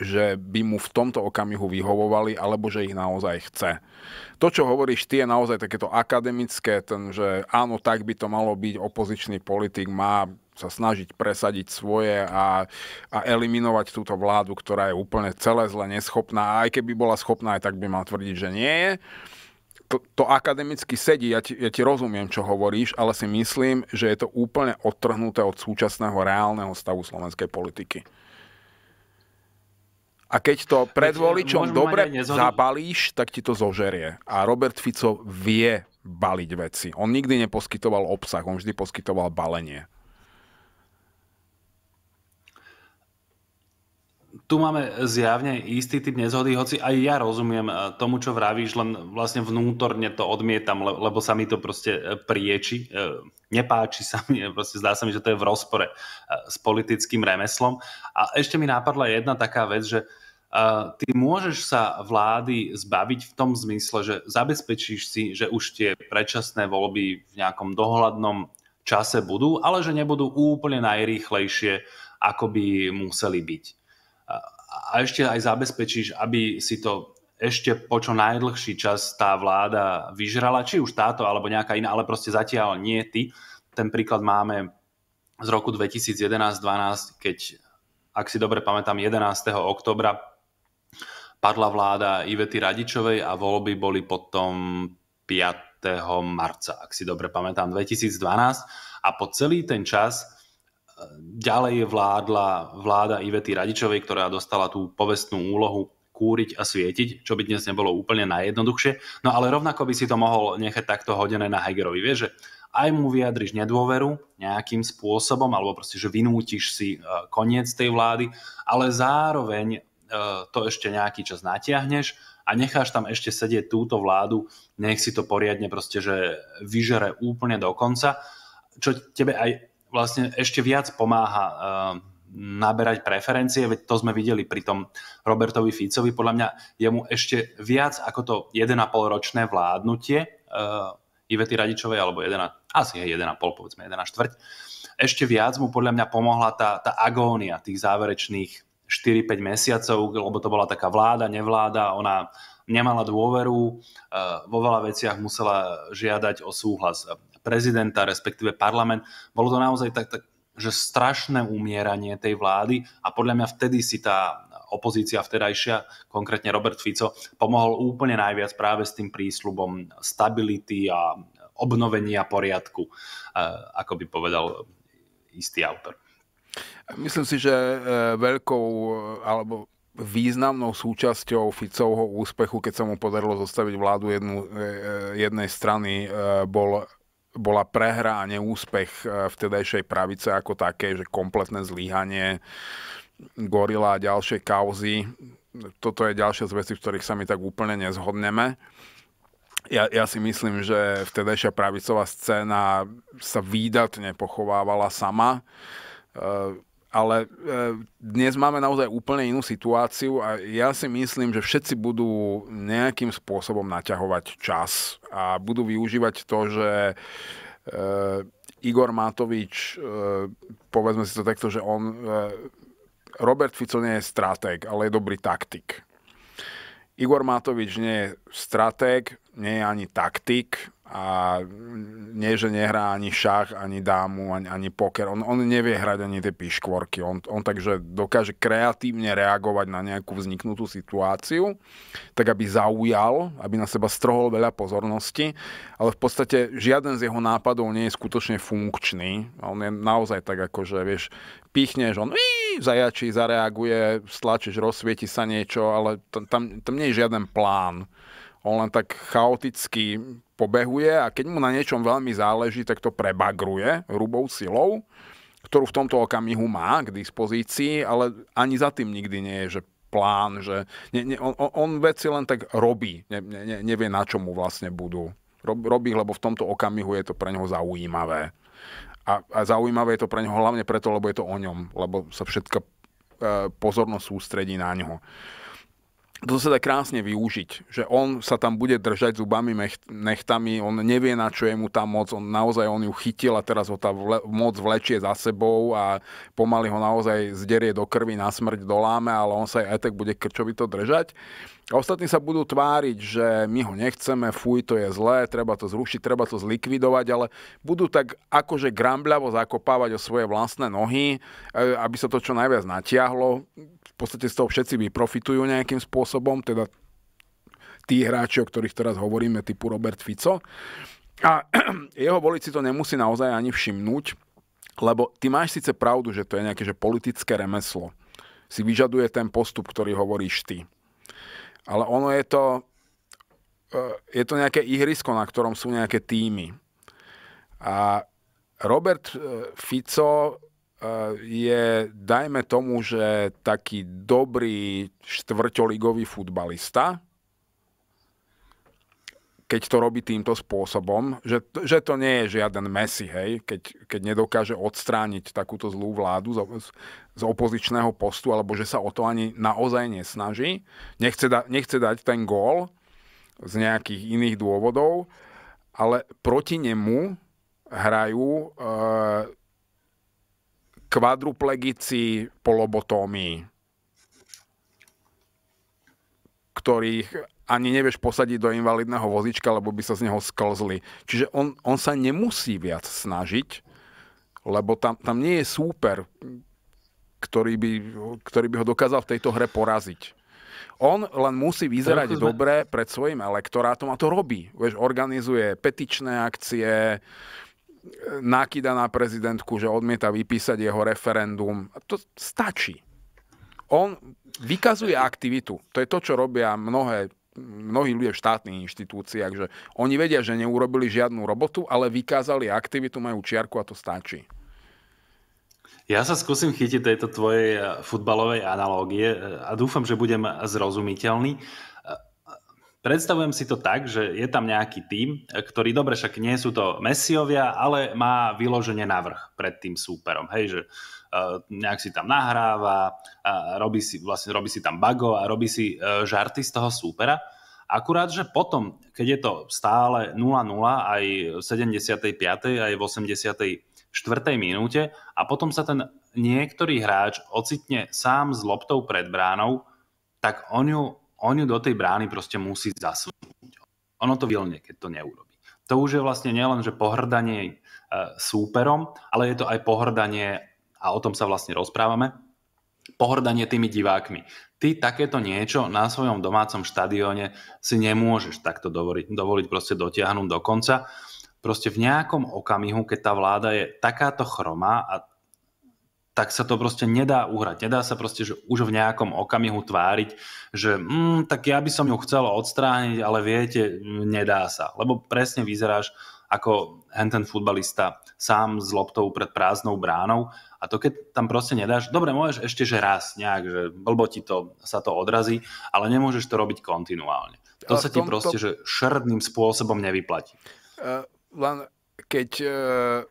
že by mu v tomto okamihu vyhovovali, alebo že ich naozaj chce. To, čo hovoríš ty, je naozaj takéto akademické, ten, že áno, tak by to malo byť, opozičný politik má sa snažiť presadiť svoje a, a eliminovať túto vládu, ktorá je úplne celé zle neschopná. A aj keby bola schopná, aj tak by mal tvrdiť, že nie je to, to akademicky sedí, ja ti, ja ti rozumiem, čo hovoríš, ale si myslím, že je to úplne odtrhnuté od súčasného reálneho stavu slovenskej politiky. A keď to pred e, voličom dobre zabalíš, tak ti to zožerie. A Robert Fico vie baliť veci. On nikdy neposkytoval obsah, on vždy poskytoval balenie. tu máme zjavne istý typ nezhody, hoci aj ja rozumiem e, tomu, čo vravíš, len vlastne vnútorne to odmietam, lebo sa mi to proste e, prieči, e, nepáči sa mi, [LAUGHS] proste zdá sa mi, že to je v rozpore s politickým remeslom. A ešte mi napadla jedna taká vec, že ty môžeš sa vlády zbaviť v tom zmysle, že zabezpečíš si, že už tie predčasné voľby v nejakom dohľadnom čase budú, ale že nebudú úplne najrýchlejšie, ako by museli byť a ešte aj zabezpečíš, aby si to ešte po čo najdlhší čas tá vláda vyžrala, či už táto alebo nejaká iná, ale proste zatiaľ nie ty. Ten príklad máme z roku 2011-12, keď, ak si dobre pamätám, 11. oktobra padla vláda Ivety Radičovej a voľby boli potom 5. marca, ak si dobre pamätám, 2012. A po celý ten čas ďalej vládla vláda Ivety Radičovej, ktorá dostala tú povestnú úlohu kúriť a svietiť, čo by dnes nebolo úplne najjednoduchšie. No ale rovnako by si to mohol nechať takto hodené na Hegerovi. Vieš, že aj mu vyjadriš nedôveru nejakým spôsobom, alebo proste, že vynútiš si e, koniec tej vlády, ale zároveň e, to ešte nejaký čas natiahneš a necháš tam ešte sedieť túto vládu, nech si to poriadne proste, že vyžere úplne do konca, čo tebe aj vlastne ešte viac pomáha eh, naberať preferencie, veď to sme videli pri tom Robertovi Ficovi, podľa mňa je mu ešte viac ako to 1,5 ročné vládnutie uh, Ivety Radičovej, alebo 1, asi je 1,5, povedzme 1 štvrť, ešte viac mu podľa mňa pomohla tá, tá agónia tých záverečných 4-5 mesiacov, lebo to bola taká vláda, nevláda, ona nemala dôveru, eh, vo veľa veciach musela žiadať o súhlas prezidenta, respektíve parlament. Bolo to naozaj tak, tak že strašné umieranie tej vlády a podľa mňa vtedy si tá opozícia vtedajšia, konkrétne Robert Fico, pomohol úplne najviac práve s tým prísľubom stability a obnovenia poriadku, e, ako by povedal istý autor. Myslím si, že e, veľkou alebo významnou súčasťou Ficovho úspechu, keď sa mu podarilo zostaviť vládu jednu, e, jednej strany, bol bola prehra a neúspech e, vtedajšej pravice ako také, že kompletné zlíhanie Gorila a ďalšie kauzy. Toto je ďalšia z vecí, v ktorých sa my tak úplne nezhodneme. Ja, ja si myslím, že vtedajšia pravicová scéna sa výdatne pochovávala sama. E, ale e, dnes máme naozaj úplne inú situáciu a ja si myslím, že všetci budú nejakým spôsobom naťahovať čas a budú využívať to, že e, Igor Matovič, e, povedzme si to takto, že on, Robert Fico nie je stratég, ale je dobrý taktik. Igor Matovič nie je stratég, nie je ani taktik, a nie, že nehrá ani šach, ani dámu, ani, ani poker. On, on nevie hrať ani tie piškvorky. On, on takže dokáže kreatívne reagovať na nejakú vzniknutú situáciu, tak aby zaujal, aby na seba strhol veľa pozornosti, ale v podstate žiaden z jeho nápadov nie je skutočne funkčný. On je naozaj tak ako, že vieš, pichneš, on zajačí, zareaguje, stlačíš, rozsvieti sa niečo, ale tam, tam nie je žiaden plán. On len tak chaoticky pobehuje a keď mu na niečom veľmi záleží, tak to prebagruje hrubou silou, ktorú v tomto okamihu má k dispozícii, ale ani za tým nikdy nie je, že plán, že ne, ne, on, on veci len tak robí, ne, ne, nevie na čo mu vlastne budú. Rob, robí, lebo v tomto okamihu je to pre neho zaujímavé. A, a zaujímavé je to pre neho hlavne preto, lebo je to o ňom, lebo sa všetka e, pozornosť sústredí na neho to sa dá krásne využiť, že on sa tam bude držať zubami, nechtami, on nevie, na čo je mu tá moc, on naozaj on ju chytil a teraz ho tá vle, moc vlečie za sebou a pomaly ho naozaj zderie do krvi, na smrť doláme, ale on sa aj tak bude krčovito držať. A ostatní sa budú tváriť, že my ho nechceme, fuj, to je zlé, treba to zrušiť, treba to zlikvidovať, ale budú tak akože grambľavo zakopávať o svoje vlastné nohy, e, aby sa to čo najviac natiahlo podstate z toho všetci vyprofitujú nejakým spôsobom, teda tí hráči, o ktorých teraz hovoríme, typu Robert Fico. A [CLEARS THROAT] jeho volici to nemusí naozaj ani všimnúť, lebo ty máš síce pravdu, že to je nejaké že politické remeslo. Si vyžaduje ten postup, ktorý hovoríš ty. Ale ono je to, eh, je to nejaké ihrisko, na ktorom sú nejaké týmy. A Robert eh, Fico je, dajme tomu, že taký dobrý štvrťoligový futbalista, keď to robí týmto spôsobom, že, že to nie je žiaden Messi, hej, keď, keď nedokáže odstrániť takúto zlú vládu z, z opozičného postu, alebo že sa o to ani naozaj nesnaží, nechce, da, nechce dať ten gól z nejakých iných dôvodov, ale proti nemu hrajú e, kvadruplegici, lobotómii, ktorých ani nevieš posadiť do invalidného vozička, lebo by sa z neho sklzli. Čiže on, on sa nemusí viac snažiť, lebo tam, tam nie je súper, ktorý by, ktorý by ho dokázal v tejto hre poraziť. On len musí vyzerať sme... dobre pred svojim elektorátom a to robí. Vieš, organizuje petičné akcie, nákyda na prezidentku, že odmieta vypísať jeho referendum. To stačí. On vykazuje aktivitu. To je to, čo robia mnohé mnohí ľudia v štátnych inštitúciách, že oni vedia, že neurobili žiadnu robotu, ale vykázali aktivitu, majú čiarku a to stačí. Ja sa skúsim chytiť tejto tvojej eh, futbalovej analógie eh, a dúfam, že budem zrozumiteľný. Predstavujem si to tak, že je tam nejaký tým, ktorý dobre však nie sú to mesiovia, ale má vyloženie navrh pred tým súperom. Hej, že e, nejak si tam nahráva, a robí, si, vlastne, robí si tam bago a robí si e, žarty z toho súpera. Akurát, že potom, keď je to stále 0-0 aj v 75. aj v 84. minúte a potom sa ten niektorý hráč ocitne sám s loptou pred bránou, tak on ju on ju do tej brány proste musí zasunúť. Ono to vilne, keď to neurobi. To už je vlastne nielen, že pohrdanie e, súperom, ale je to aj pohrdanie, a o tom sa vlastne rozprávame, pohrdanie tými divákmi. Ty takéto niečo na svojom domácom štadióne si nemôžeš takto dovoliť, dovoliť proste dotiahnuť do konca. Proste v nejakom okamihu, keď tá vláda je takáto chromá a tak sa to proste nedá uhrať. Nedá sa proste, že už v nejakom okamihu tváriť, že mm, tak ja by som ju chcel odstrániť, ale viete, nedá sa. Lebo presne vyzeráš ako henten futbalista sám s loptou pred prázdnou bránou a to keď tam proste nedáš, dobre, môžeš ešte, že raz nejak, že blbo ti to, sa to odrazí, ale nemôžeš to robiť kontinuálne. To sa ti proste, že šerdným spôsobom nevyplatí. Uh, eh, len keď uh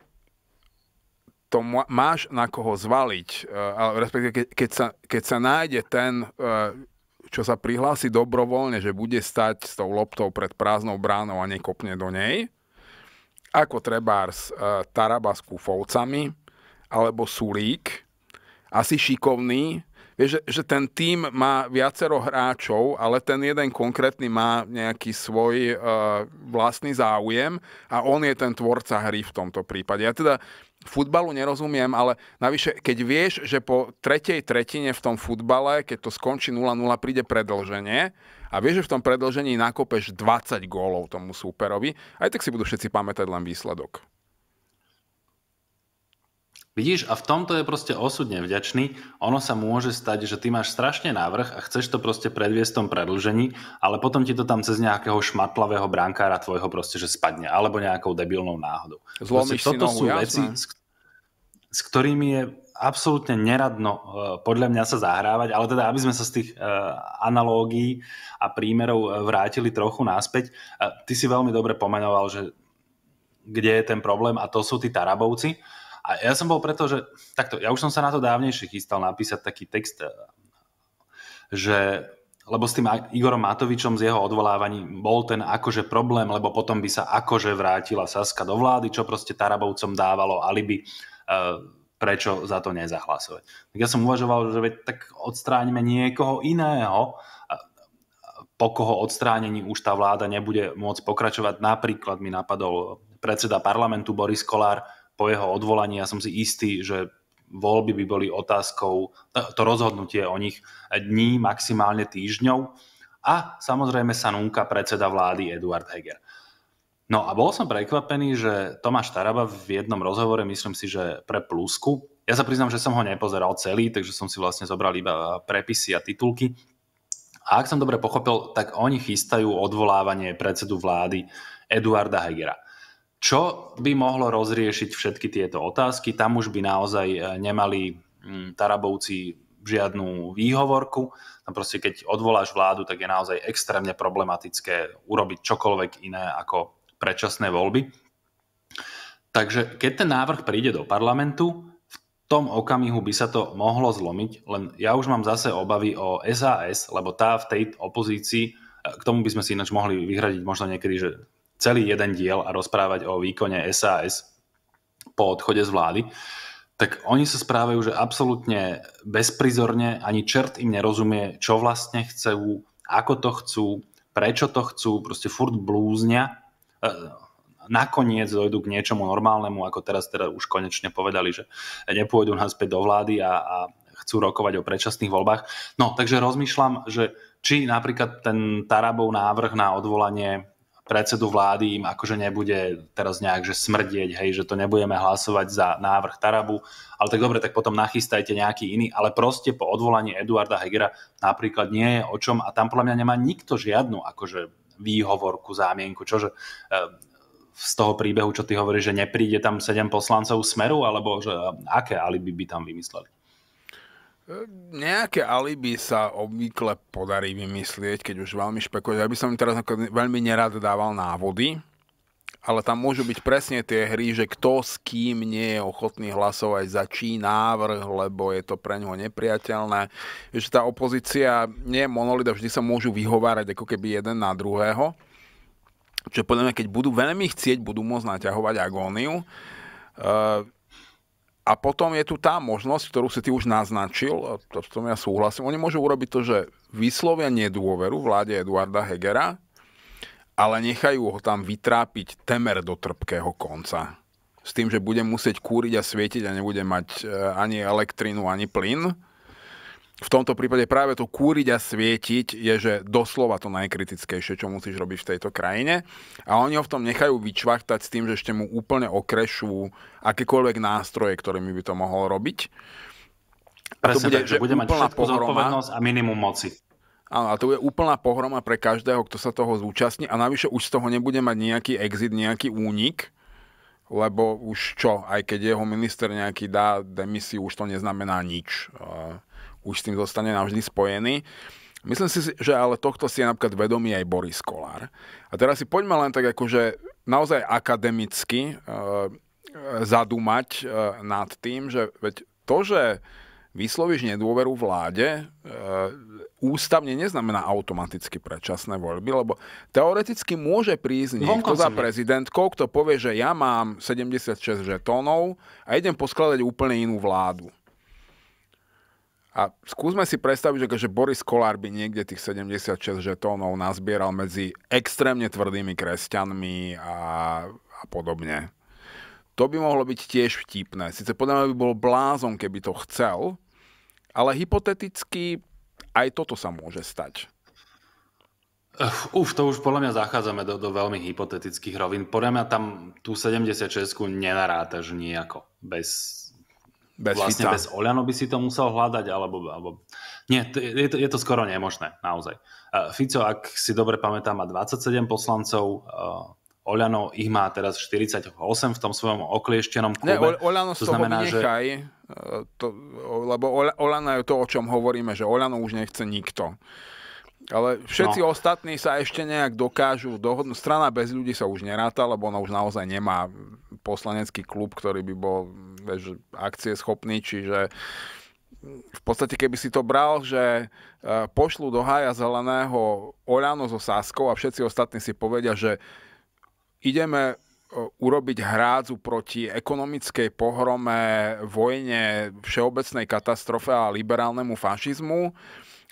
to máš na koho zvaliť, ale respektíve keď sa, keď sa nájde ten, e, čo sa prihlási dobrovoľne, že bude stať s tou loptou pred prázdnou bránou a nekopne do nej, ako s e, Taraba s Kufovcami, alebo Sulík, asi šikovný, Vieš, že, že ten tím má viacero hráčov, ale ten jeden konkrétny má nejaký svoj uh, vlastný záujem a on je ten tvorca hry v tomto prípade. Ja teda uh, futbalu nerozumiem, ale navyše, keď vieš, že po tretej tretine v tom futbale, keď to skončí 0-0, príde predlženie a vieš, že v tom predlžení nakopeš 20 gólov tomu súperovi, aj tak si budú všetci pamätať len výsledok. Vidíš, a v tomto je proste osudne nevďačný. Ono sa môže stať, že ty máš strašne návrh a chceš to proste predviesť v tom predlžení, ale potom ti to tam cez nejakého šmatlavého brankára tvojho proste, že spadne, alebo nejakou debilnou náhodou. Zlomíš proste, toto sú jasné. veci, s, s ktorými je absolútne neradno e, podľa mňa sa zahrávať, ale teda aby sme sa z tých e, analógií a prímerov e, vrátili trochu náspäť, ty si veľmi dobre pomenoval, že kde je ten problém a to sú tí Tarabovci. A ja som bol preto, že takto, ja už som sa na to dávnejšie chystal napísať taký text, že lebo s tým Igorom Matovičom z jeho odvolávaním bol ten akože problém, lebo potom by sa akože vrátila Saska do vlády, čo proste Tarabovcom dávalo alibi, e, prečo za to nezahlasovať. Tak ja som uvažoval, že veď tak odstráňme niekoho iného, po koho odstránení už tá vláda nebude môcť pokračovať. Napríklad mi napadol predseda parlamentu Boris Kolár, po jeho odvolaní, ja som si istý, že voľby by boli otázkou, to rozhodnutie o nich dní, maximálne týždňov a samozrejme sa núka predseda vlády Eduard Heger. No a bol som prekvapený, že Tomáš Taraba v jednom rozhovore, myslím si, že pre Plusku, ja sa priznám, že som ho nepozeral celý, takže som si vlastne zobral iba prepisy a titulky. A ak som dobre pochopil, tak oni chystajú odvolávanie predsedu vlády Eduarda Hegera. Čo by mohlo rozriešiť všetky tieto otázky? Tam už by naozaj eh, nemali mm, Tarabovci žiadnu výhovorku. Tam proste keď odvoláš vládu, tak je naozaj extrémne problematické urobiť čokoľvek iné ako predčasné voľby. Takže keď ten návrh príde do parlamentu, v tom okamihu by sa to mohlo zlomiť, len ja už mám zase obavy o SAS, lebo tá v tej opozícii, eh, k tomu by sme si ináč mohli vyhradiť možno niekedy, že celý jeden diel a rozprávať o výkone SAS po odchode z vlády, tak oni sa správajú, že absolútne bezprizorne, ani čert im nerozumie, čo vlastne chcú, ako to chcú, prečo to chcú, proste furt blúznia. E, nakoniec dojdu k niečomu normálnemu, ako teraz teda už konečne povedali, že nepôjdu naspäť do vlády a, a chcú rokovať o predčasných voľbách. No, takže rozmýšľam, že či napríklad ten Tarabov návrh na odvolanie predsedu vlády im akože nebude teraz nejak, že smrdieť, hej, že to nebudeme hlasovať za návrh Tarabu, ale tak dobre, tak potom nachystajte nejaký iný, ale proste po odvolaní Eduarda Hegera napríklad nie je o čom a tam podľa mňa nemá nikto žiadnu akože výhovorku, zámienku, čože eh, z toho príbehu, čo ty hovoríš, že nepríde tam sedem poslancov smeru, alebo že eh, aké alibi by tam vymysleli? E, nejaké alibi sa obvykle podarí vymyslieť, keď už veľmi špekuje, Ja by som im teraz veľmi nerad dával návody, ale tam môžu byť presne tie hry, že kto s kým nie je ochotný hlasovať za čí návrh, lebo je to pre ňoho nepriateľné. Že tá opozícia nie je monolita, vždy sa môžu vyhovárať ako keby jeden na druhého. Čo podľa mňa, keď budú veľmi chcieť, budú môcť naťahovať agóniu. Uh, a potom je tu tá možnosť, ktorú si ty už naznačil, a to s tom ja súhlasím, oni môžu urobiť to, že vyslovia nedôveru vláde Eduarda Hegera, ale nechajú ho tam vytrápiť temer do trpkého konca. S tým, že budem musieť kúriť a svietiť a nebude mať e, ani elektrínu, ani plyn v tomto prípade práve to kúriť a svietiť je, že doslova to najkritickejšie, čo musíš robiť v tejto krajine. A oni ho v tom nechajú vyčvachtať s tým, že ešte mu úplne okrešú akékoľvek nástroje, ktorými by to mohol robiť. A Presne, to bude, tak, že bude mať všetku zodpovednosť a minimum moci. Áno, a to bude úplná pohroma pre každého, kto sa toho zúčastní a navyše už z toho nebude mať nejaký exit, nejaký únik, lebo už čo, aj keď jeho minister nejaký dá demisiu, už to neznamená nič už s tým zostane navždy spojený. Myslím si, že ale tohto si je napríklad vedomý aj Boris Kolár. A teraz si poďme len tak akože naozaj akademicky e, eh, zadúmať e, eh, nad tým, že veď to, že vyslovíš nedôveru vláde, e, ústavne neznamená automaticky predčasné voľby, lebo teoreticky môže prísť niekto za prezidentkou, kto povie, že ja mám 76 žetónov a idem poskladať úplne inú vládu. A skúsme si predstaviť, že Boris Kolár by niekde tých 76 žetónov nazbieral medzi extrémne tvrdými kresťanmi a, a podobne. To by mohlo byť tiež vtipné. Sice podľa mňa by bol blázon, keby to chcel, ale hypoteticky aj toto sa môže stať. Uf, to už podľa mňa zachádzame do, do veľmi hypotetických rovín. Podľa mňa tam tú 76 nenarátaš nejako bez bez vlastne chyta. bez Oliano by si to musel hľadať, alebo... alebo... Nie, je, to, je to skoro nemožné, naozaj. E, Fico, ak si dobre pamätám, má 27 poslancov, Oliano e, Oľano ich má teraz 48 v tom svojom oklieštenom klube. Ne, Oľano to znamená, vynechaj, že... E, to, lebo Oliano je to, o čom hovoríme, že Oliano už nechce nikto. Ale no. všetci no. ostatní sa ešte nejak dokážu dohodnúť. Strana bez ľudí sa už neráta, lebo ona už naozaj nemá poslanecký klub, ktorý by bol vieš, akcie schopný, čiže v podstate keby si to bral, že e, pošlu do hája zeleného Oľano so Saskou a všetci ostatní si povedia, že ideme e, urobiť hrádzu proti ekonomickej pohrome, vojne, všeobecnej katastrofe a liberálnemu fašizmu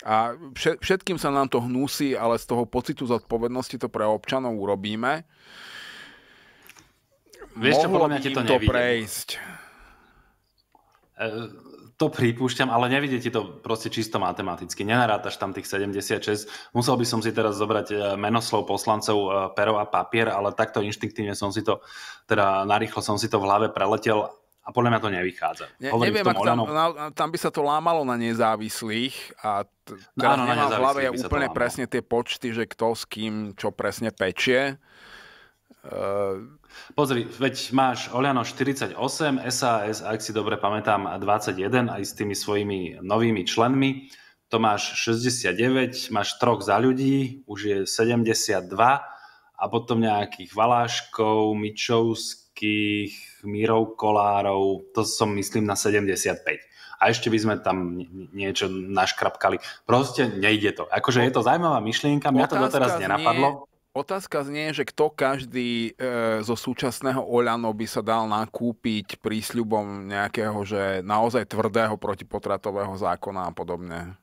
a všetkým sa nám to hnúsi, ale z toho pocitu zodpovednosti to pre občanov urobíme. Vieš, čo, podľa mňa ti to, to prejsť. E, to pripúšťam, ale nevidíte to proste čisto matematicky. Nenarátaš tam tých 76. Musel by som si teraz zobrať e, menoslov poslancov e, pero a papier, ale takto inštinktívne som si to, teda narýchlo som si to v hlave preletel a podľa mňa to nevychádza. Ne, neviem, ak tam, na, tam by sa to lámalo na nezávislých a t- teraz no áno, nemám v hlave úplne presne tie počty, že kto s kým čo presne pečie. Uh... Pozri, veď máš Oliano 48, SAS, ak si dobre pamätám, 21 aj s tými svojimi novými členmi. To máš 69, máš troch za ľudí, už je 72 a potom nejakých Valáškov, Mičovských, Mírov Kolárov, to som myslím na 75. A ešte by sme tam niečo naškrapkali. Proste nejde to. Akože je to zaujímavá myšlienka, mňa to doteraz nenapadlo. Otázka znie, že kto každý e, zo súčasného Oľano by sa dal nakúpiť prísľubom nejakého, že naozaj tvrdého protipotratového zákona a podobne.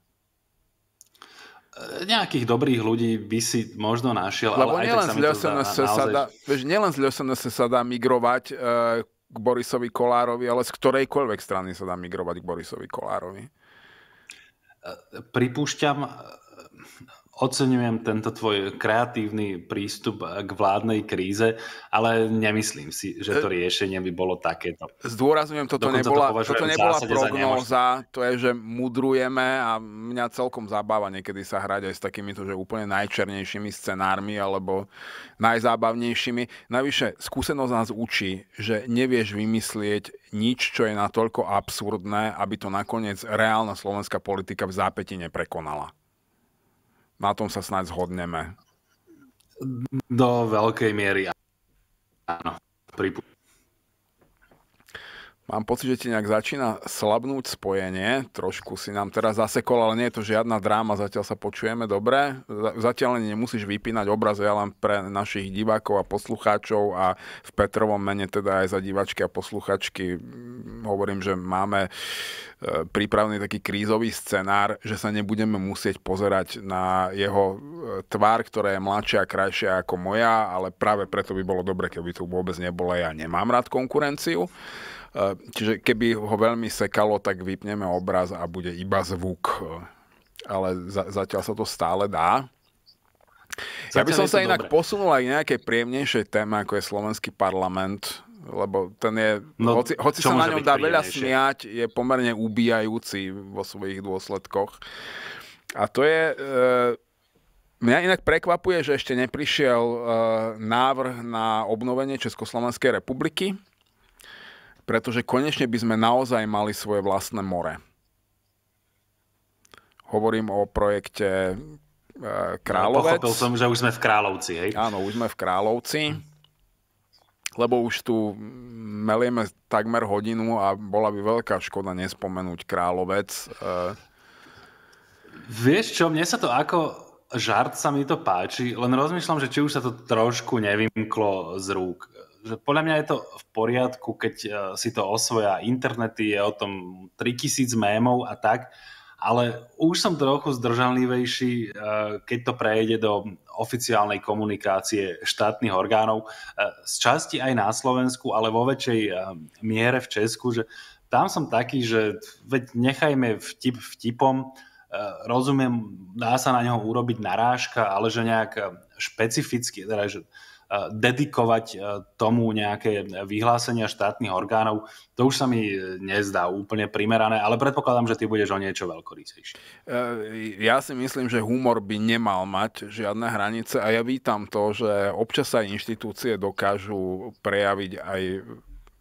E, nejakých dobrých ľudí by si možno našiel, Lebo ale nielen aj tak sa mi to zdá, naozaj... sa dá, vieš, nielen z LSNS sa dá migrovať e, k Borisovi Kolárovi, ale z ktorejkoľvek strany sa dá migrovať k Borisovi Kolárovi. Pripúšťam, Oceňujem tento tvoj kreatívny prístup eh, k vládnej kríze, ale nemyslím si, že to eh, riešenie by bolo takéto. Zdôrazňujem, toto Dokonca nebola, to toto nebola prognóza, to je, že mudrujeme a mňa celkom zabáva niekedy sa hrať aj s to, že úplne najčernejšími scenármi alebo najzábavnejšími. Navyše, skúsenosť nás učí, že nevieš vymyslieť nič, čo je natoľko absurdné, aby to nakoniec reálna slovenská politika v zápäti neprekonala. Na tom sa snáď zhodneme. Do veľkej miery áno. Pripúšťam Mám pocit, že ti nejak začína slabnúť spojenie. Trošku si nám teraz zasekol, ale nie je to žiadna dráma. Zatiaľ sa počujeme dobre. Zatiaľ len nemusíš vypínať obraz, ja len pre našich divákov a poslucháčov a v Petrovom mene teda aj za divačky a posluchačky mm, hovorím, že máme e, pripravený taký krízový scenár, že sa nebudeme musieť pozerať na jeho e, tvár, ktorá je mladšia a krajšia ako moja, ale práve preto by bolo dobre, keby tu vôbec nebolo. Ja nemám rád konkurenciu. Eh, čiže keby ho veľmi sekalo, tak vypneme obraz a bude iba zvuk. Eh, ale za, zatiaľ sa to stále dá. Zatiaľ ja by som sa inak dobre. posunul aj nejaké príjemnejšie téma ako je slovenský parlament, lebo ten je, no, hoci, hoci sa na ňom dá veľa smiať, je pomerne ubíjajúci vo svojich dôsledkoch. A to je... E, Mňa inak prekvapuje, že ešte neprišiel e, návrh na obnovenie Československej republiky pretože konečne by sme naozaj mali svoje vlastné more. Hovorím o projekte e, no, Královec. No, pochopil som, že už sme v Královci, hej? Áno, už sme v Královci, lebo už tu melieme takmer hodinu a bola by veľká škoda nespomenúť Královec. E. Vieš čo, mne sa to ako žart sa mi to páči, len rozmýšľam, že či už sa to trošku nevymklo z rúk že podľa mňa je to v poriadku, keď e, si to osvoja. Internety je o tom 3000 mémov a tak, ale už som trochu zdržanlivejší, e, keď to prejde do oficiálnej komunikácie štátnych orgánov, e, z časti aj na Slovensku, ale vo väčšej miere v Česku, že tam som taký, že veď nechajme vtip vtipom, rozumiem, dá sa na neho urobiť narážka, ale že nejak špecificky, teda že E, dedikovať e, tomu nejaké vyhlásenia štátnych orgánov, to už sa mi e, nezdá úplne primerané, ale predpokladám, že ty budeš o niečo veľkorysejší. Ja si myslím, že humor by nemal mať žiadne hranice a ja vítam to, že občas aj inštitúcie dokážu prejaviť aj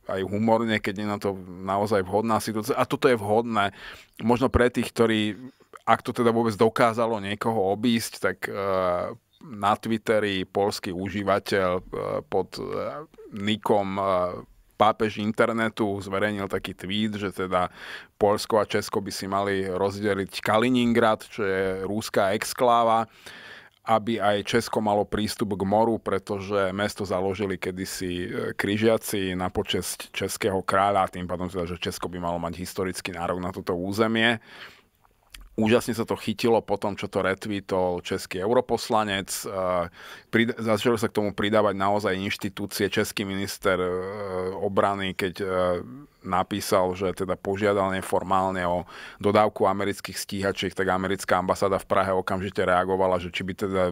aj humorne, keď je na to naozaj vhodná situácia. A toto je vhodné možno pre tých, ktorí ak to teda vôbec dokázalo niekoho obísť, tak uh, na Twitteri polský užívateľ e, pod e, nikom e, pápež internetu zverejnil taký tweet, že teda Polsko a Česko by si mali rozdeliť Kaliningrad, čo je rúská exkláva aby aj Česko malo prístup k moru, pretože mesto založili kedysi križiaci na počest českého kráľa, tým pádom teda, že Česko by malo mať historický nárok na toto územie. Úžasne sa to chytilo po tom, čo to retweetol český europoslanec. Eh, začali sa k tomu pridávať naozaj inštitúcie. Český minister eh, obrany, keď eh, napísal, že teda požiadal neformálne o dodávku amerických stíhačiek, tak americká ambasáda v Prahe okamžite reagovala, že či by teda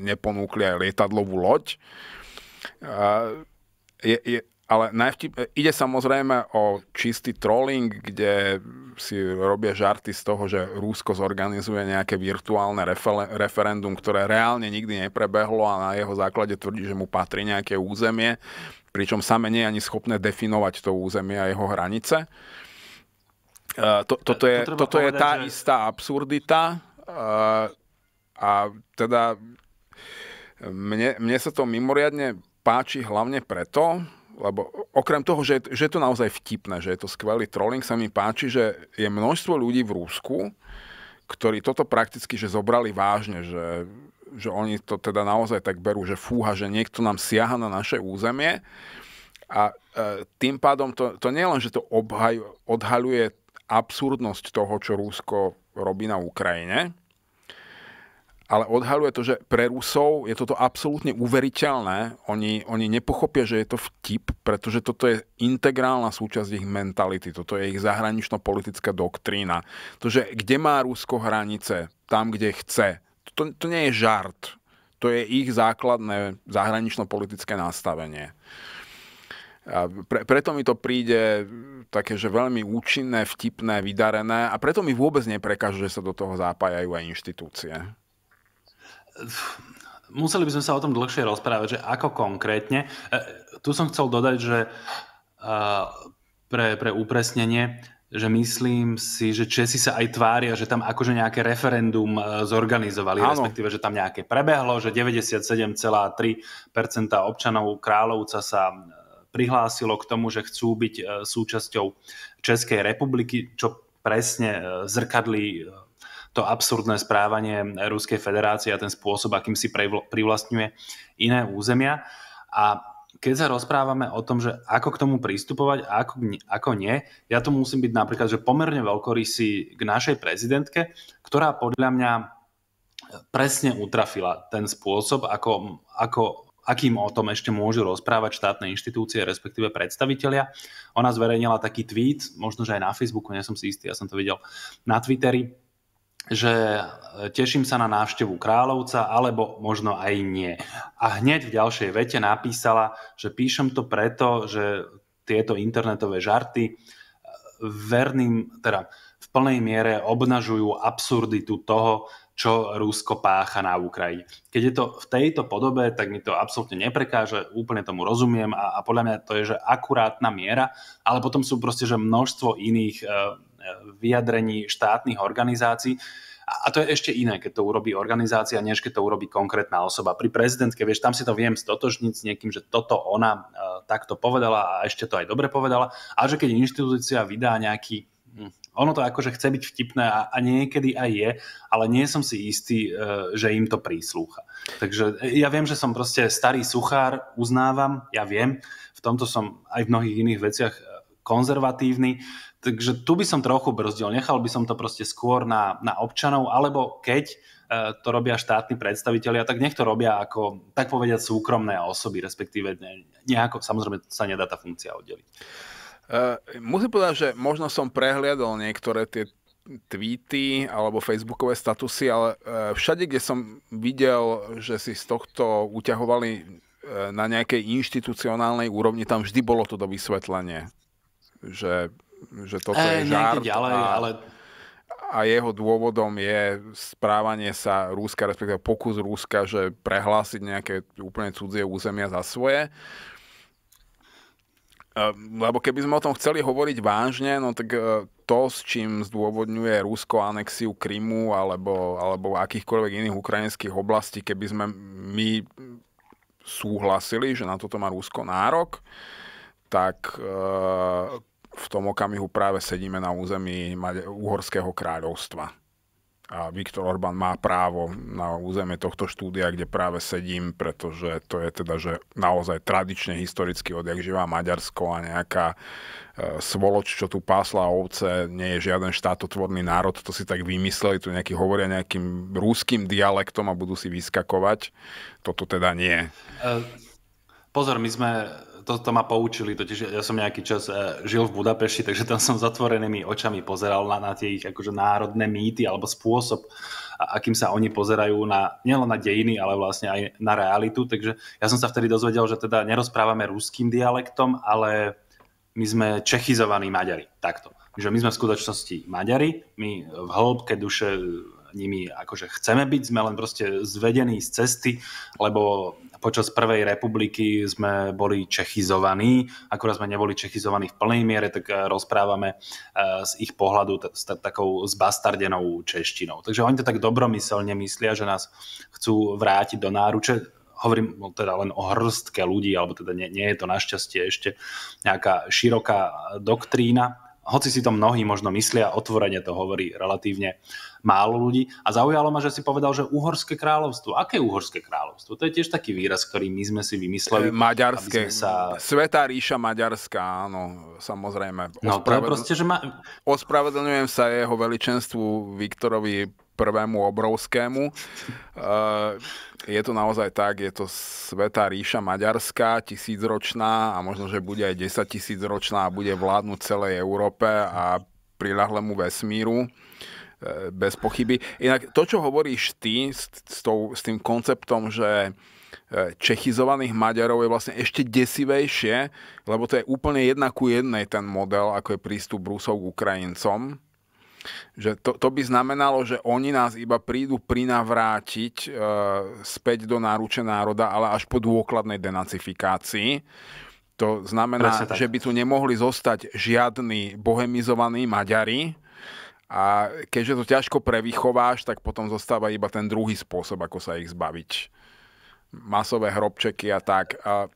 neponúkli aj lietadlovú loď je, je, ale najvtip... E, ide samozrejme o čistý trolling, kde si robia žarty z toho, že Rúsko zorganizuje nejaké virtuálne refer- referendum, ktoré reálne nikdy neprebehlo a na jeho základe tvrdí, že mu patrí nejaké územie, pričom same nie je ani schopné definovať to územie a jeho hranice. E, to, toto je, to toto povedať, je tá že... istá absurdita e, a teda mne, mne sa to mimoriadne páči hlavne preto, lebo okrem toho, že, že je to naozaj vtipné, že je to skvelý trolling, sa mi páči, že je množstvo ľudí v Rúsku, ktorí toto prakticky že zobrali vážne, že, že oni to teda naozaj tak berú, že fúha, že niekto nám siaha na naše územie a e, tým pádom to, to nie len, že to obhaj, odhaľuje absurdnosť toho, čo Rúsko robí na Ukrajine, ale odhaluje to, že pre Rusov je toto absolútne uveriteľné. Oni, oni nepochopia, že je to vtip, pretože toto je integrálna súčasť ich mentality, toto je ich zahranično-politická doktrína. To, že kde má Rusko hranice, tam, kde chce, to, to nie je žart. To je ich základné zahranično-politické nastavenie. A pre, preto mi to príde také, že veľmi účinné, vtipné, vydarené a preto mi vôbec neprekáže, že sa do toho zápajajú aj inštitúcie museli by sme sa o tom dlhšie rozprávať, že ako konkrétne. E, tu som chcel dodať, že e, pre, pre upresnenie, že myslím si, že Česi sa aj tvária, že tam akože nejaké referendum e, zorganizovali, Áno. respektíve, že tam nejaké prebehlo, že 97,3% občanov Kráľovca sa prihlásilo k tomu, že chcú byť súčasťou Českej republiky, čo presne zrkadlí to absurdné správanie Ruskej federácie a ten spôsob, akým si privlastňuje iné územia. A keď sa rozprávame o tom, že ako k tomu pristupovať a ako, ako nie, ja tu musím byť napríklad, že pomerne veľkorysý k našej prezidentke, ktorá podľa mňa presne utrafila ten spôsob, ako, ako akým o tom ešte môžu rozprávať štátne inštitúcie, respektíve predstavitelia. Ona zverejnila taký tweet, možno, že aj na Facebooku, nie som si istý, ja som to videl na Twitteri, že e, teším sa na návštevu Kráľovca, alebo možno aj nie. A hneď v ďalšej vete napísala, že píšem to preto, že tieto internetové žarty e, verným, teda v plnej miere obnažujú absurditu toho, čo Rusko pácha na Ukrajine. Keď je to v tejto podobe, tak mi to absolútne neprekáže, úplne tomu rozumiem a, a podľa mňa to je, že akurátna miera, ale potom sú proste, že množstvo iných e, vyjadrení štátnych organizácií. A to je ešte iné, keď to urobí organizácia, než keď to urobí konkrétna osoba. Pri prezidentke, vieš, tam si to viem stotožniť s niekým, že toto ona e, takto povedala a ešte to aj dobre povedala. A že keď inštitúcia vydá nejaký hm, ono to akože chce byť vtipné a, a niekedy aj je, ale nie som si istý, e, že im to príslúcha. Takže e, ja viem, že som proste starý suchár, uznávam, ja viem, v tomto som aj v mnohých iných veciach konzervatívny, Takže tu by som trochu brzdil, nechal by som to proste skôr na, na občanov, alebo keď e, to robia štátni predstavitelia, tak nech to robia ako, tak povediať, súkromné osoby, respektíve nejako, samozrejme sa nedá tá funkcia oddeliť. E, musím povedať, že možno som prehliadol niektoré tie tweety alebo facebookové statusy, ale e, všade, kde som videl, že si z tohto uťahovali e, na nejakej inštitucionálnej úrovni, tam vždy bolo do vysvetlenie, že že toto e, je žart. Ďalej, a, ale... a jeho dôvodom je správanie sa Rúska, respektíve pokus Rúska, že prehlásiť nejaké úplne cudzie územia za svoje. E, lebo keby sme o tom chceli hovoriť vážne, no tak e, to, s čím zdôvodňuje Rusko anexiu Krymu alebo, alebo akýchkoľvek iných ukrajinských oblastí, keby sme my súhlasili, že na toto má Rusko nárok, tak e, v tom okamihu práve sedíme na území Uhorského kráľovstva. A Viktor Orbán má právo na územie tohto štúdia, kde práve sedím, pretože to je teda, že naozaj tradične historicky odjak živá Maďarsko a nejaká e, svoloč, čo tu pásla ovce, nie je žiaden štátotvorný národ, to si tak vymysleli, tu nejaký hovoria nejakým rúským dialektom a budú si vyskakovať. Toto teda nie. E, pozor, my sme to, to ma poučili, totiž ja som nejaký čas e, žil v Budapešti, takže tam som zatvorenými očami pozeral na, na tie ich akože národné mýty alebo spôsob, akým sa oni pozerajú na, nielen na dejiny, ale vlastne aj na realitu. Takže ja som sa vtedy dozvedel, že teda nerozprávame ruským dialektom, ale my sme čechizovaní Maďari, takto. Že my sme v skutočnosti Maďari, my v hĺbke duše nimi akože chceme byť, sme len proste zvedení z cesty, lebo počas Prvej republiky sme boli čechizovaní, akurát sme neboli čechizovaní v plnej miere, tak eh, rozprávame eh, z ich pohľadu s takou zbastardenou češtinou. Takže oni to tak dobromyselne myslia, že nás chcú vrátiť do náruče hovorím no, teda len o hrstke ľudí, alebo teda nie, nie je to našťastie ešte nejaká široká doktrína, hoci si to mnohí možno myslia, otvorene to hovorí relatívne málo ľudí. A zaujalo ma, že si povedal, že Uhorské kráľovstvo. Aké Uhorské kráľovstvo? To je tiež taký výraz, ktorý my sme si vymysleli. E, maďarské. Sa... Svetá ríša maďarská, áno, samozrejme. No, Ospravedl... to je proste, že ma... Ospravedlňujem sa jeho veličenstvu Viktorovi prvému obrovskému. E, je to naozaj tak, je to Svetá ríša maďarská, tisícročná a možno, že bude aj desaťtisícročná a bude vládnuť celej Európe a prilahlému vesmíru. E, bez pochyby. Inak to, čo hovoríš ty s, s, tou, s tým konceptom, že e, čechizovaných Maďarov je vlastne ešte desivejšie, lebo to je úplne jedna ku jednej ten model, ako je prístup Rusov k Ukrajincom. Že to, to by znamenalo, že oni nás iba prídu prinavrátiť e, späť do náruče národa, ale až po dôkladnej denacifikácii. To znamená, že by tu nemohli zostať žiadni bohemizovaní Maďari, a keďže to ťažko prevychováš, tak potom zostáva iba ten druhý spôsob, ako sa ich zbaviť. Masové hrobčeky a tak. A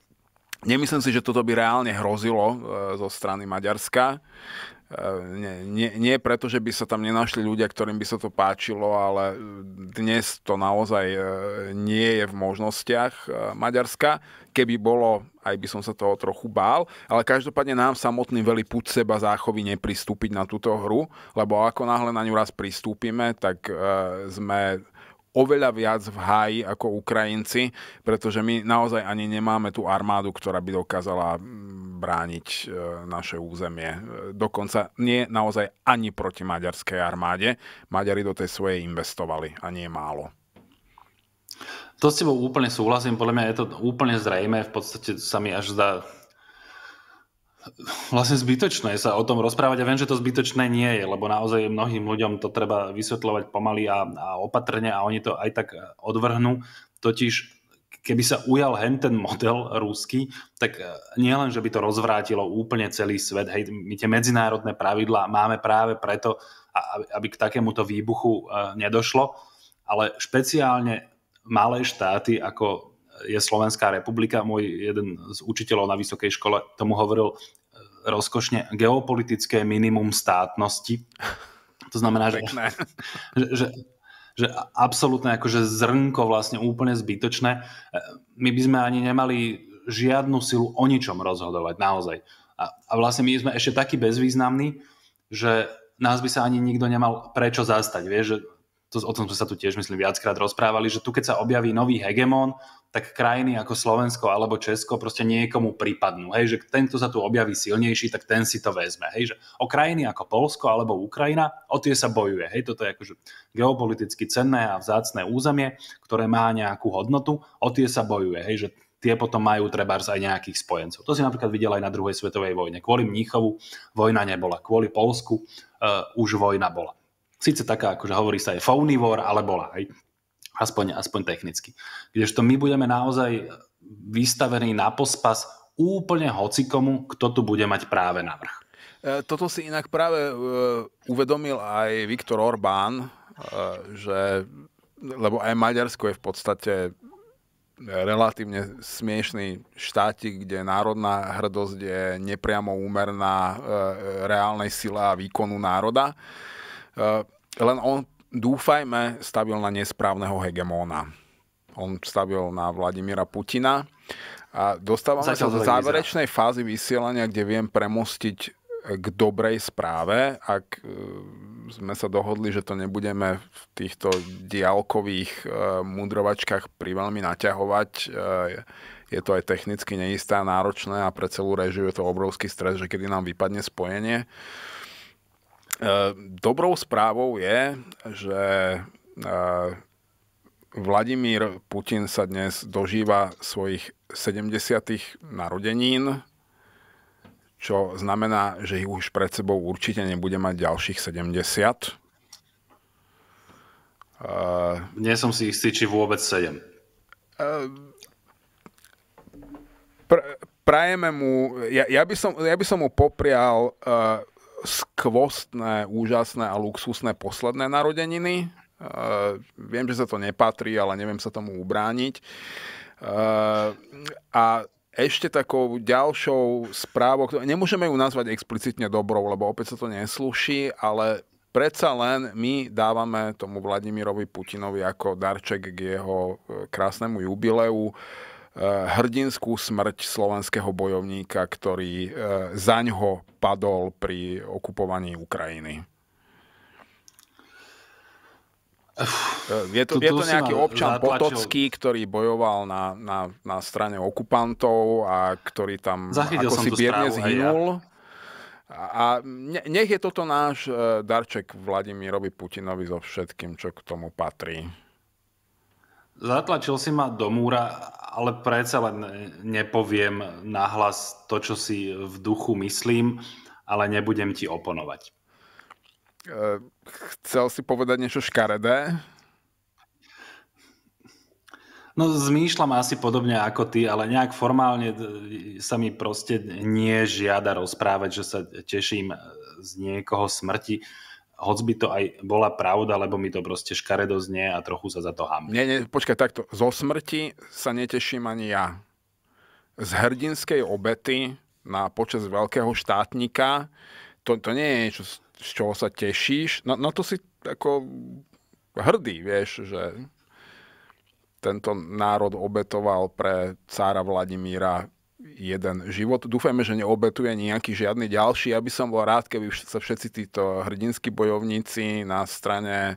Nemyslím si, že toto by reálne hrozilo e, zo strany Maďarska. E, nie, nie, nie preto, že by sa tam nenašli ľudia, ktorým by sa to páčilo, ale dnes to naozaj e, nie je v možnostiach Maďarska. Keby bolo, aj by som sa toho trochu bál, ale každopádne nám samotný veľmi púd seba záchovy nepristúpiť na túto hru, lebo ako náhle na ňu raz pristúpime, tak sme oveľa viac v háji ako Ukrajinci, pretože my naozaj ani nemáme tú armádu, ktorá by dokázala mm, brániť e, naše územie. E, dokonca nie naozaj ani proti maďarskej armáde. Maďari do tej svojej investovali a nie málo. To s tebou úplne súhlasím, podľa mňa je to úplne zrejme, v podstate sa mi až zdá vlastne zbytočné sa o tom rozprávať. Ja viem, že to zbytočné nie je, lebo naozaj mnohým ľuďom to treba vysvetľovať pomaly a, a opatrne a oni to aj tak e, odvrhnú. Totiž keby sa ujal hen ten model rúsky, tak e, nielen, že by to rozvrátilo úplne celý svet, hej, my tie medzinárodné pravidlá máme práve preto, aby k takémuto výbuchu e, nedošlo, ale špeciálne malé štáty ako je Slovenská republika. Môj jeden z učiteľov na vysokej škole tomu hovoril e, rozkošne geopolitické minimum státnosti. To znamená, že, [LAUGHS] že, že, že absolútne akože zrnko vlastne úplne zbytočné. E, my by sme ani nemali žiadnu silu o ničom rozhodovať, naozaj. A, a vlastne my sme ešte takí bezvýznamní, že nás by sa ani nikto nemal prečo zastať. Vieš, že to, o tom sme sa tu tiež, myslím, viackrát rozprávali, že tu keď sa objaví nový hegemón, tak krajiny ako Slovensko alebo Česko proste niekomu pripadnú. Hej, že tento sa tu objaví silnejší, tak ten si to vezme. Hej, že o krajiny ako Polsko alebo Ukrajina, o tie sa bojuje. Hej, toto je akože geopoliticky cenné a vzácné územie, ktoré má nejakú hodnotu, o tie sa bojuje. Hej, že tie potom majú trebárs aj nejakých spojencov. To si napríklad videl aj na druhej svetovej vojne. Kvôli Mníchovu vojna nebola, kvôli Polsku uh, už vojna bola. Sice taká, akože hovorí sa, je war, ale bola. Hej. Aspoň, aspoň technicky. Kdežto my budeme naozaj vystavení na pospas úplne hocikomu, kto tu bude mať práve navrh. E, toto si inak práve e, uvedomil aj Viktor Orbán, e, že, lebo aj Maďarsko je v podstate relatívne smiešný štátik, kde národná hrdosť je nepriamo úmerná reálnej sile a výkonu národa. Len on dúfajme, stavil na nesprávneho hegemóna. On stavil na Vladimíra Putina. A dostávame Zatiaľ sa do záverečnej fázy vysielania, kde viem premostiť e, k dobrej správe, ak e, sme sa dohodli, že to nebudeme v týchto diálkových e, mudrovačkách pri veľmi naťahovať. Je to aj technicky neisté a náročné a pre celú režiu je to obrovský stres, že kedy nám vypadne spojenie. E, dobrou správou je, že e, Vladimír Putin sa dnes dožíva svojich 70. narodenín, čo znamená, že ich už pred sebou určite nebude mať ďalších 70. Uh, e, Nie som si istý, či vôbec 7. Uh, pr- prajeme mu, ja, ja, by som, ja by som mu poprial uh, skvostné, úžasné a luxusné posledné narodeniny. E, viem, že sa to nepatrí, ale neviem sa tomu ubrániť. E, a ešte takou ďalšou správou, nemôžeme ju nazvať explicitne dobrou, lebo opäť sa to nesluší, ale predsa len my dávame tomu Vladimirovi Putinovi ako darček k jeho e, krásnemu jubileu uh, Eh, hrdinskú smrť slovenského bojovníka, ktorý eh, zaňho padol pri okupovaní Ukrajiny. Eh, je to, je to nejaký občan Potocký, ktorý bojoval na, na, na strane okupantov a ktorý tam Zachytil ako si bierne zhynul. Ja. A nech je toto náš darček Vladimirovi Putinovi so všetkým, čo k tomu patrí. Zatlačil si ma do múra, ale predsa len nepoviem nahlas to, čo si v duchu myslím, ale nebudem ti oponovať. E, chcel si povedať niečo škaredé? No zmýšľam asi podobne ako ty, ale nejak formálne e, sa mi proste nie žiada rozprávať, že sa teším z niekoho smrti. Uh, hoc by to aj bola pravda, lebo mi to proste škaredo znie a trochu sa za to hám. Nie, nie, počkaj, takto. Zo smrti sa neteším ani ja. Z hrdinskej obety na počas veľkého štátnika, to, to nie je niečo, z čoho sa tešíš. No, no to si ako hrdý, vieš, že tento národ obetoval pre cára Vladimíra jeden život. Dúfajme, že neobetuje nejaký žiadny ďalší. Ja by som bol rád, keby sa všetci títo hrdinskí bojovníci na strane e,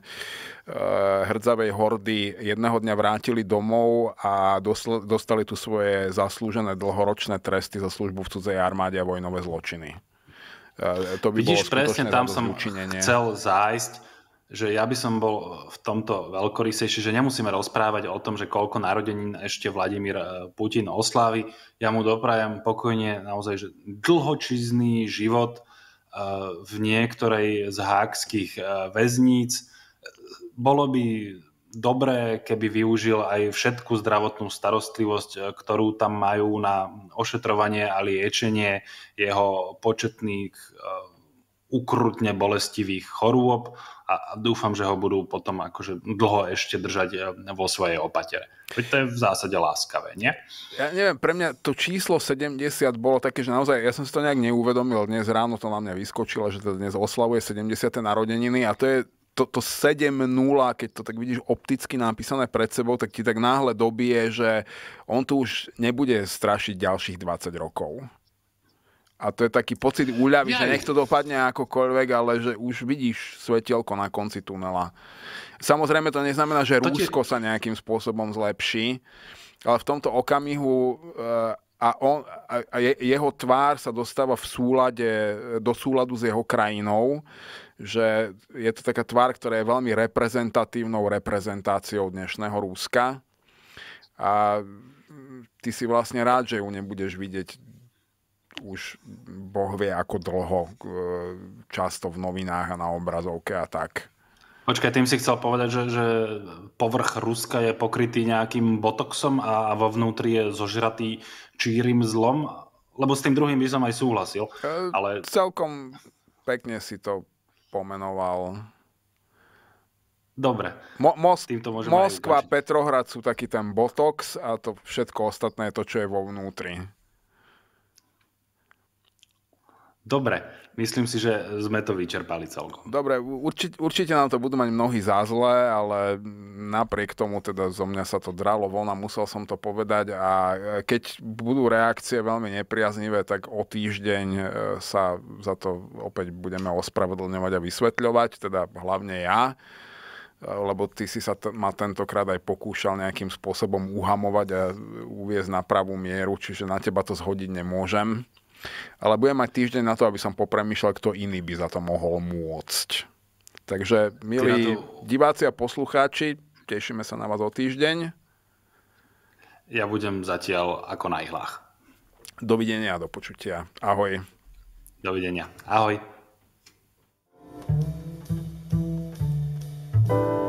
hrdzavej hordy jedného dňa vrátili domov a dosl- dostali tu svoje zaslúžené dlhoročné tresty za službu v cudzej armáde a vojnové zločiny. E, to by Vidíš, bolo presne tam som učinenie. chcel zájsť že ja by som bol v tomto veľkorysejší, že nemusíme rozprávať o tom, že koľko narodenín ešte Vladimír e, Putin oslávi. Ja mu doprajem pokojne naozaj že dlhočizný život e, v niektorej z hákských e, väzníc. Bolo by dobré, keby využil aj všetku zdravotnú starostlivosť, ktorú tam majú na ošetrovanie a liečenie jeho početných ukrutne bolestivých chorôb a dúfam, že ho budú potom akože dlho ešte držať eh, vo svojej opatere. Veď to je v zásade láskavé, nie? Ja neviem, pre mňa to číslo 70 bolo také, že naozaj, ja som si to nejak neuvedomil, dnes ráno to na mňa vyskočilo, že to dnes oslavuje 70. narodeniny a to je to, to 7-0, keď to tak vidíš opticky napísané pred sebou, tak ti tak náhle dobije, že on tu už nebude strašiť ďalších 20 rokov. A to je taký pocit úľavy, ja, že nech to dopadne akokoľvek, ale že už vidíš svetielko na konci tunela. Samozrejme to neznamená, že Rusko Rúsko sa nejakým spôsobom zlepší, ale v tomto okamihu eh, a, on, a jeho tvár sa dostáva v súlade, do súladu s jeho krajinou, že je to taká tvár, ktorá je veľmi reprezentatívnou reprezentáciou dnešného Rúska. A mm, ty si vlastne rád, že ju nebudeš vidieť už boh vie ako dlho, eh, často v novinách a na obrazovke a tak. Počkaj, tým si chcel povedať, že, že povrch Ruska je pokrytý nejakým botoxom a, a vo vnútri je zožratý čírim zlom? Lebo s tým druhým by som aj súhlasil. Eh, ale... Celkom pekne si to pomenoval. Dobre. Mo- Mos- Týmto Moskva, Petrohrad sú taký ten botox a to všetko ostatné je to, čo je vo vnútri. Dobre, myslím si, že sme to vyčerpali celkom. Dobre, určite, určite nám to budú mať mnohí za zlé, ale napriek tomu teda zo mňa sa to dralo von a musel som to povedať a e, keď budú reakcie veľmi nepriaznivé, tak o týždeň e, sa za to opäť budeme ospravedlňovať a vysvetľovať, teda hlavne ja e, lebo ty si sa t- ma tentokrát aj pokúšal nejakým spôsobom uhamovať a uviezť na pravú mieru, čiže na teba to zhodiť nemôžem. Ale budem mať týždeň na to, aby som popremýšľal, kto iný by za to mohol môcť. Takže, milí to... diváci a poslucháči, tešíme sa na vás o týždeň. Ja budem zatiaľ ako na ihlách. Dovidenia a do počutia. Ahoj. Dovidenia. Ahoj. thank you